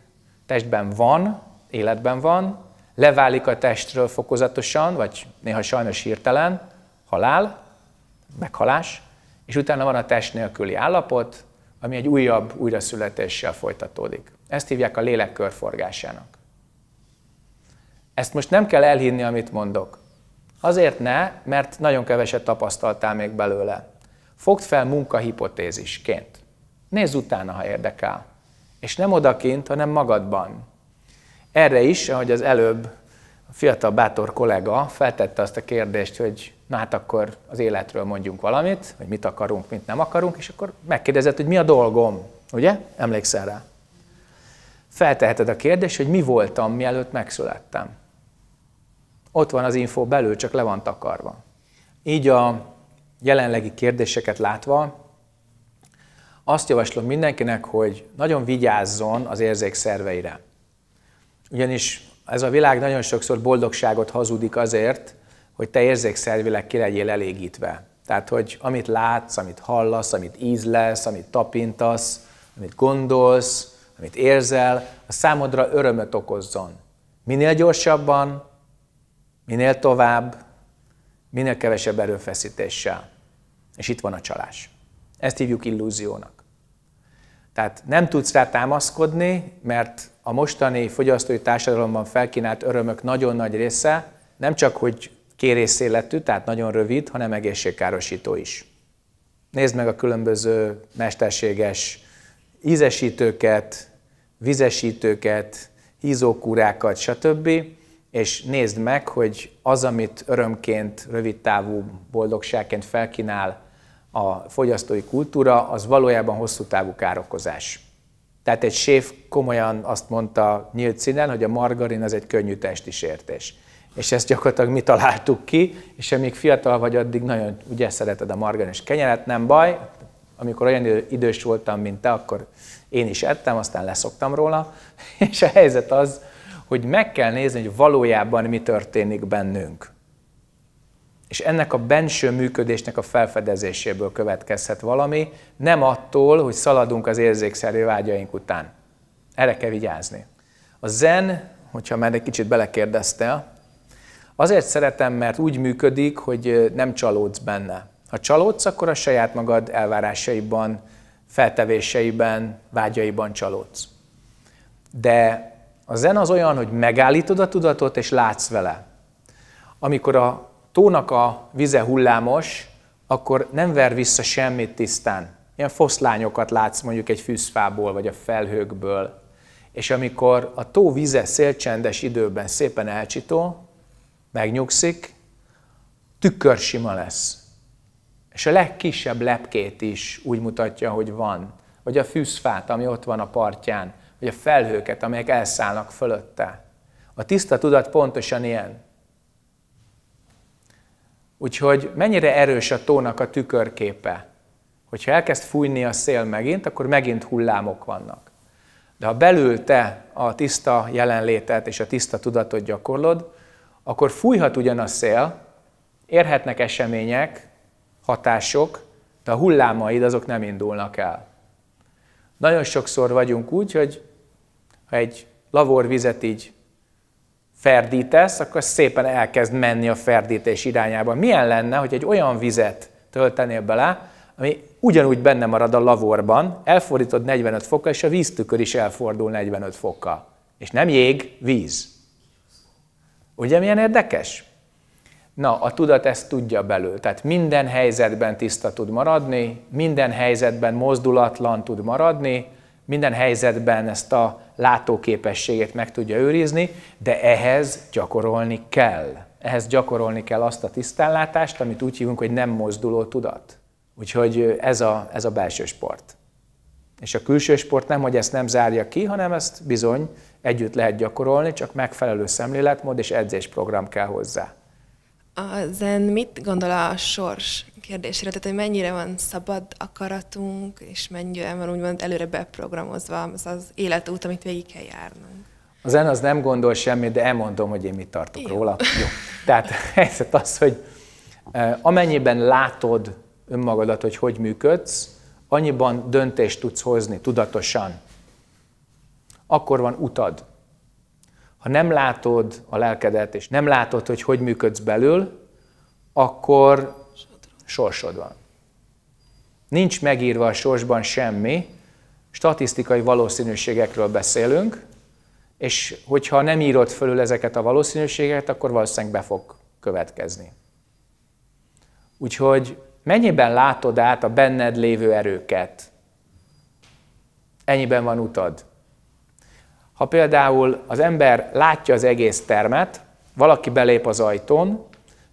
testben van, életben van, leválik a testről fokozatosan, vagy néha sajnos hirtelen, halál, meghalás, és utána van a test nélküli állapot, ami egy újabb újraszületéssel folytatódik. Ezt hívják a lélek körforgásának. Ezt most nem kell elhinni, amit mondok. Azért ne, mert nagyon keveset tapasztaltál még belőle. Fogd fel munkahipotézisként. Nézz utána, ha érdekel. És nem odakint, hanem magadban. Erre is, ahogy az előbb a fiatal bátor kollega feltette azt a kérdést, hogy na hát akkor az életről mondjunk valamit, hogy mit akarunk, mit nem akarunk, és akkor megkérdezett, hogy mi a dolgom, ugye? Emlékszel rá? Felteheted a kérdést, hogy mi voltam, mielőtt megszülettem ott van az info belül, csak le van takarva. Így a jelenlegi kérdéseket látva, azt javaslom mindenkinek, hogy nagyon vigyázzon az érzékszerveire. Ugyanis ez a világ nagyon sokszor boldogságot hazudik azért, hogy te érzékszervileg ki legyél elégítve. Tehát, hogy amit látsz, amit hallasz, amit ízlesz, amit tapintasz, amit gondolsz, amit érzel, a számodra örömöt okozzon. Minél gyorsabban, Minél tovább, minél kevesebb erőfeszítéssel. És itt van a csalás. Ezt hívjuk illúziónak. Tehát nem tudsz rá támaszkodni, mert a mostani fogyasztói társadalomban felkínált örömök nagyon nagy része nem csak, hogy kérész életű, tehát nagyon rövid, hanem egészségkárosító is. Nézd meg a különböző mesterséges ízesítőket, vizesítőket, hízókúrákat, stb és nézd meg, hogy az, amit örömként, rövidtávú boldogságként felkínál a fogyasztói kultúra, az valójában hosszú távú károkozás. Tehát egy séf komolyan azt mondta nyílt színen, hogy a margarin az egy könnyű sértés, És ezt gyakorlatilag mi találtuk ki, és amíg fiatal vagy, addig nagyon ugye szereted a margarin és kenyeret, nem baj. Amikor olyan idős voltam, mint te, akkor én is ettem, aztán leszoktam róla. És a helyzet az, hogy meg kell nézni, hogy valójában mi történik bennünk. És ennek a benső működésnek a felfedezéséből következhet valami, nem attól, hogy szaladunk az érzékszerű vágyaink után. Erre kell vigyázni. A zen, hogyha már egy kicsit belekérdeztél, azért szeretem, mert úgy működik, hogy nem csalódsz benne. Ha csalódsz, akkor a saját magad elvárásaiban, feltevéseiben, vágyaiban csalódsz. De a zen az olyan, hogy megállítod a tudatot, és látsz vele. Amikor a tónak a vize hullámos, akkor nem ver vissza semmit tisztán. Ilyen foszlányokat látsz mondjuk egy fűszfából vagy a felhőkből. És amikor a tó vize szélcsendes időben szépen elcsitó, megnyugszik, tükör sima lesz. És a legkisebb lepkét is úgy mutatja, hogy van. Vagy a fűszfát, ami ott van a partján vagy a felhőket, amelyek elszállnak fölötte. A tiszta tudat pontosan ilyen. Úgyhogy mennyire erős a tónak a tükörképe. Hogyha elkezd fújni a szél megint, akkor megint hullámok vannak. De ha belül te a tiszta jelenlétet és a tiszta tudatot gyakorlod, akkor fújhat ugyan a szél, érhetnek események, hatások, de a hullámaid azok nem indulnak el. Nagyon sokszor vagyunk úgy, hogy ha egy lavorvizet így ferdítesz, akkor szépen elkezd menni a ferdítés irányába. Milyen lenne, hogy egy olyan vizet töltenél bele, ami ugyanúgy benne marad a lavorban, elfordítod 45 fokkal, és a víztükör is elfordul 45 fokkal. És nem jég, víz. Ugye milyen érdekes? Na, a tudat ezt tudja belül. Tehát minden helyzetben tiszta tud maradni, minden helyzetben mozdulatlan tud maradni, minden helyzetben ezt a látóképességét meg tudja őrizni, de ehhez gyakorolni kell. Ehhez gyakorolni kell azt a tisztánlátást, amit úgy hívunk, hogy nem mozduló tudat. Úgyhogy ez a, ez a belső sport. És a külső sport nem, hogy ezt nem zárja ki, hanem ezt bizony együtt lehet gyakorolni, csak megfelelő szemléletmód és edzésprogram kell hozzá. A zen mit gondol a sors kérdésére, tehát hogy mennyire van szabad akaratunk, és mennyire van úgymond előre beprogramozva az az életút, amit végig kell járnunk? A zen az nem gondol semmit, de elmondom, hogy én mit tartok Jó. róla. Jó. Tehát helyzet az, hogy e, amennyiben látod önmagadat, hogy hogy működsz, annyiban döntést tudsz hozni tudatosan. Akkor van utad. Ha nem látod a lelkedet, és nem látod, hogy hogy működsz belül, akkor sorsod van. Nincs megírva a sorsban semmi, statisztikai valószínűségekről beszélünk, és hogyha nem írod fölül ezeket a valószínűségeket, akkor valószínűleg be fog következni. Úgyhogy mennyiben látod át a benned lévő erőket? Ennyiben van utad. Ha például az ember látja az egész termet, valaki belép az ajtón,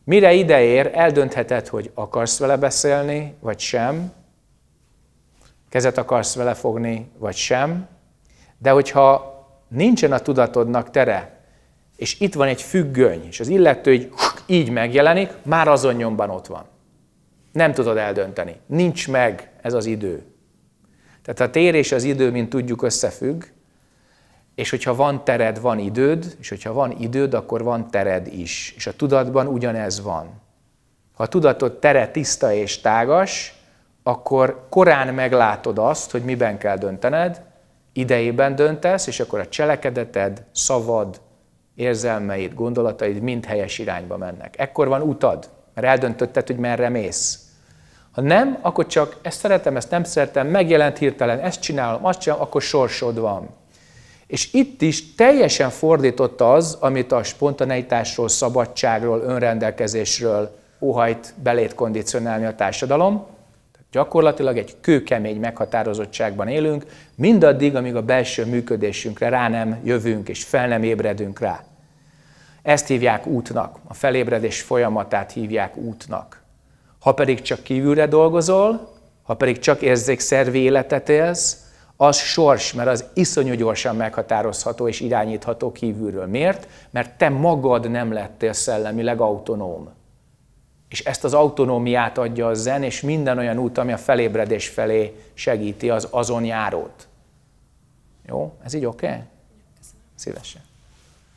mire ideér, eldöntheted, hogy akarsz vele beszélni, vagy sem, kezet akarsz vele fogni, vagy sem, de hogyha nincsen a tudatodnak tere, és itt van egy függöny, és az illető így, így megjelenik, már azon nyomban ott van. Nem tudod eldönteni. Nincs meg ez az idő. Tehát a tér és az idő, mint tudjuk, összefügg, és hogyha van tered, van időd, és hogyha van időd, akkor van tered is. És a tudatban ugyanez van. Ha a tudatod tere tiszta és tágas, akkor korán meglátod azt, hogy miben kell döntened, idejében döntesz, és akkor a cselekedeted, szavad, érzelmeid, gondolataid mind helyes irányba mennek. Ekkor van utad, mert eldöntötted, hogy merre mész. Ha nem, akkor csak ezt szeretem, ezt nem szeretem, megjelent hirtelen, ezt csinálom, azt csinálom, akkor sorsod van. És itt is teljesen fordított az, amit a spontaneitásról, szabadságról, önrendelkezésről óhajt belét kondicionálni a társadalom. Gyakorlatilag egy kőkemény meghatározottságban élünk, mindaddig, amíg a belső működésünkre rá nem jövünk és fel nem ébredünk rá. Ezt hívják útnak, a felébredés folyamatát hívják útnak. Ha pedig csak kívülre dolgozol, ha pedig csak érzékszervi életet élsz, az sors, mert az iszonyú gyorsan meghatározható és irányítható kívülről. Miért? Mert te magad nem lettél szellemileg autonóm. És ezt az autonómiát adja a zen, és minden olyan út, ami a felébredés felé segíti az azon járót. Jó? Ez így oké? Okay? Szívesen.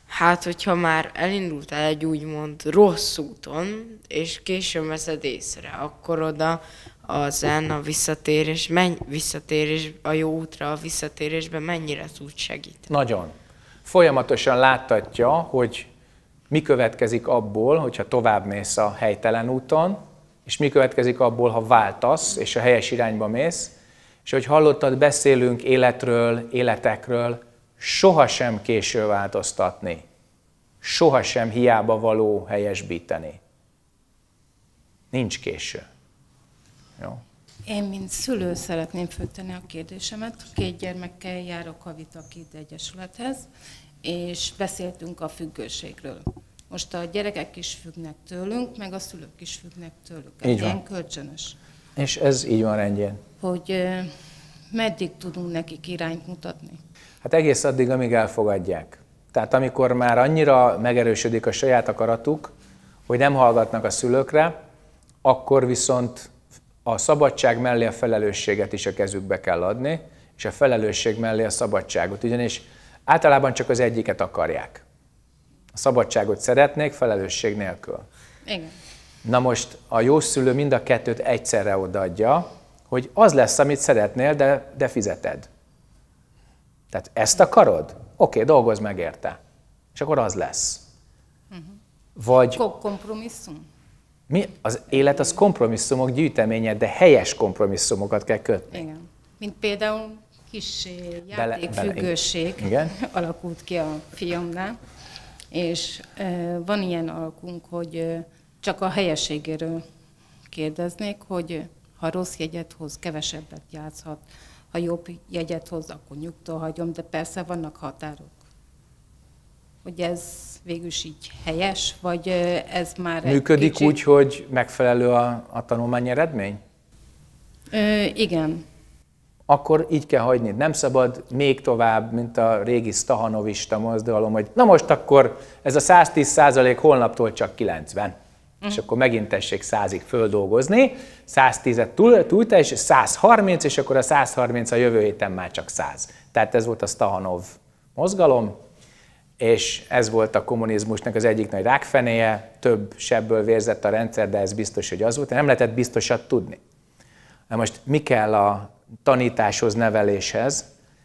Hát, hogyha már elindultál egy úgymond rossz úton, és későn veszed észre, akkor oda a zen, a visszatérés, menj, visszatérés, a jó útra, a visszatérésben mennyire tud segíteni? Nagyon. Folyamatosan láttatja, hogy mi következik abból, hogyha mész a helytelen úton, és mi következik abból, ha váltasz, és a helyes irányba mész, és hogy hallottad, beszélünk életről, életekről, sohasem késő változtatni, sohasem hiába való helyesbíteni. Nincs késő. Jó. Én, mint szülő szeretném föltenni a kérdésemet. Két gyermekkel járok a Vitakid Egyesülethez, és beszéltünk a függőségről. Most a gyerekek is függnek tőlünk, meg a szülők is függnek tőlük. Ez így van. ilyen kölcsönös. És ez így van rendjén. Hogy meddig tudunk nekik irányt mutatni? Hát egész addig, amíg elfogadják. Tehát amikor már annyira megerősödik a saját akaratuk, hogy nem hallgatnak a szülőkre, akkor viszont a szabadság mellé a felelősséget is a kezükbe kell adni, és a felelősség mellé a szabadságot, ugyanis általában csak az egyiket akarják. A szabadságot szeretnék, felelősség nélkül. Igen. Na most a jó szülő mind a kettőt egyszerre odaadja, hogy az lesz, amit szeretnél, de, de fizeted. Tehát ezt akarod? Oké, dolgozz meg érte. És akkor az lesz. Uh-huh. Vagy... Kompromisszum? Mi? Az élet az kompromisszumok gyűjteménye, de helyes kompromisszumokat kell kötni. Igen. Mint például kis eh, játékfüggőség alakult ki a fiamnál, és eh, van ilyen alakunk, hogy eh, csak a helyességéről kérdeznék, hogy ha rossz jegyet hoz, kevesebbet játszhat, ha jobb jegyet hoz, akkor nyugtól hagyom, de persze vannak határok. Hogy ez végül is így helyes, vagy ez már Működik kicsit... úgy, hogy megfelelő a, a tanulmány eredmény? Ö, igen. Akkor így kell hagyni. Nem szabad még tovább, mint a régi stahanovista mozdalom, hogy na most akkor ez a 110 százalék holnaptól csak 90. Mm. És mhm. akkor megint tessék 100-ig földolgozni, 110-et túl, túl és 130, és akkor a 130 a jövő héten már csak 100. Tehát ez volt a Stahanov mozgalom, és ez volt a kommunizmusnak az egyik nagy rákfenéje, több sebből vérzett a rendszer, de ez biztos, hogy az volt, nem lehetett biztosat tudni. Na most mi kell a tanításhoz, neveléshez?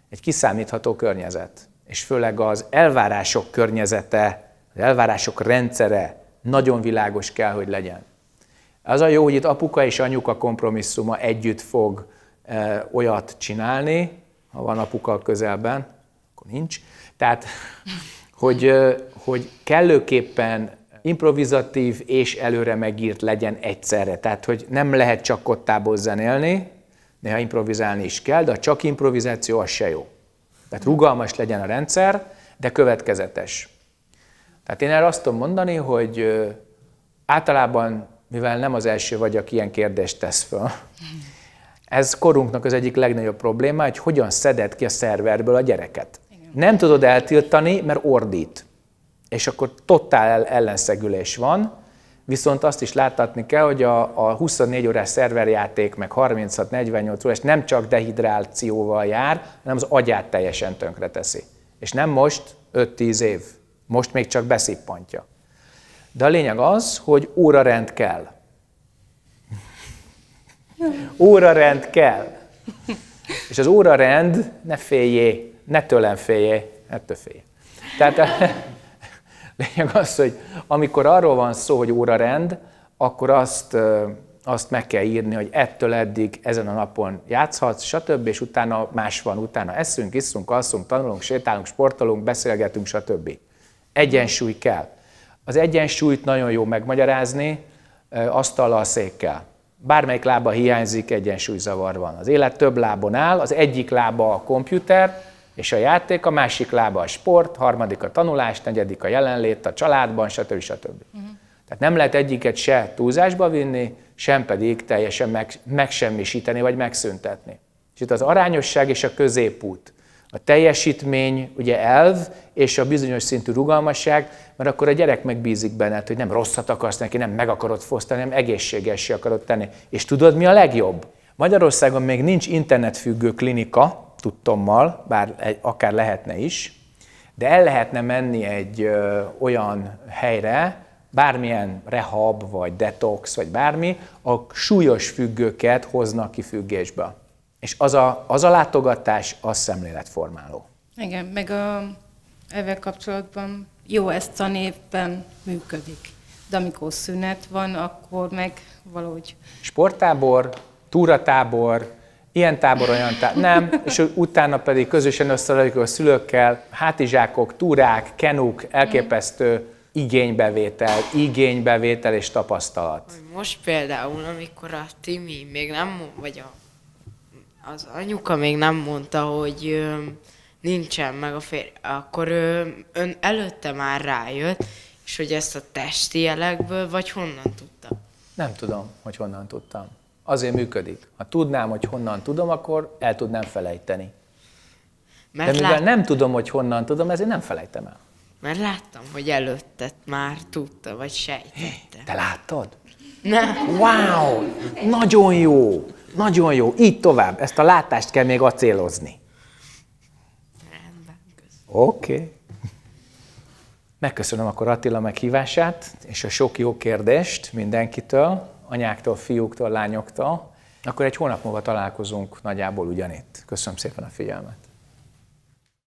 Egy kiszámítható környezet, és főleg az elvárások környezete, az elvárások rendszere nagyon világos kell, hogy legyen. Az a jó, hogy itt apuka és anyuka kompromisszuma együtt fog e, olyat csinálni, ha van apuka közelben, akkor nincs. Tehát hogy, hogy kellőképpen improvizatív és előre megírt legyen egyszerre. Tehát, hogy nem lehet csak kottából zenélni, néha improvizálni is kell, de a csak improvizáció az se jó. Tehát rugalmas legyen a rendszer, de következetes. Tehát én erre azt tudom mondani, hogy általában, mivel nem az első vagy, aki ilyen kérdést tesz föl, ez korunknak az egyik legnagyobb probléma, hogy hogyan szedett ki a szerverből a gyereket nem tudod eltiltani, mert ordít. És akkor totál ellenszegülés van, viszont azt is láthatni kell, hogy a, a 24 órás szerverjáték, meg 36-48 órás nem csak dehidrációval jár, hanem az agyát teljesen tönkreteszi. És nem most 5-10 év, most még csak beszippantja. De a lényeg az, hogy órarend kell. Órarend kell. És az órarend, ne féljé, ne tőlem félje, ettől félj. Tehát eh, a lényeg az, hogy amikor arról van szó, hogy óra rend, akkor azt, eh, azt meg kell írni, hogy ettől eddig ezen a napon játszhatsz, stb., és utána más van, utána eszünk, iszunk, alszunk, tanulunk, sétálunk, sportolunk, beszélgetünk, stb. Egyensúly kell. Az egyensúlyt nagyon jó megmagyarázni eh, asztallal, székkel. Bármelyik lába hiányzik, egyensúlyzavar van. Az élet több lábon áll, az egyik lába a komputer, és a játék a másik lába a sport, harmadik a tanulás, negyedik a jelenlét a családban, stb. stb. Uh-huh. Tehát nem lehet egyiket se túlzásba vinni, sem pedig teljesen meg, megsemmisíteni vagy megszüntetni. És itt az arányosság és a középút. A teljesítmény ugye elv, és a bizonyos szintű rugalmasság, mert akkor a gyerek megbízik benned, hogy nem rosszat akarsz neki, nem meg akarod fosztani, hanem egészségesé akarod tenni. És tudod, mi a legjobb? Magyarországon még nincs internetfüggő klinika, tudtommal, bár akár lehetne is, de el lehetne menni egy ö, olyan helyre, bármilyen rehab, vagy detox, vagy bármi, a súlyos függőket hoznak ki függésbe. És az a, az a látogatás, az szemléletformáló. Igen, meg a, ezzel kapcsolatban jó, ez tanévben működik. De amikor szünet van, akkor meg valahogy... Sporttábor, túratábor, Ilyen tábor, olyan tábor. Nem, és utána pedig közösen összeadjuk a szülőkkel, hátizsákok, túrák, kenuk, elképesztő igénybevétel, igénybevétel és tapasztalat. Most például, amikor a Timi még nem, vagy a, az anyuka még nem mondta, hogy ö, nincsen meg a férj, akkor ö, ön előtte már rájött, és hogy ezt a testi jelekből, vagy honnan tudta? Nem tudom, hogy honnan tudtam. Azért működik. Ha tudnám, hogy honnan tudom, akkor el tudnám felejteni. Mert De mivel lát... nem tudom, hogy honnan tudom, ezért nem felejtem el. Mert láttam, hogy előtted már tudta, vagy sejtette. Te láttad? Nem. Wow! Nagyon jó! Nagyon jó! Így tovább. Ezt a látást kell még acélozni. Rendben, Oké. Okay. Megköszönöm akkor Attila meghívását, és a sok jó kérdést mindenkitől anyáktól, fiúktól, lányoktól, akkor egy hónap múlva találkozunk nagyjából ugyanitt. Köszönöm szépen a figyelmet!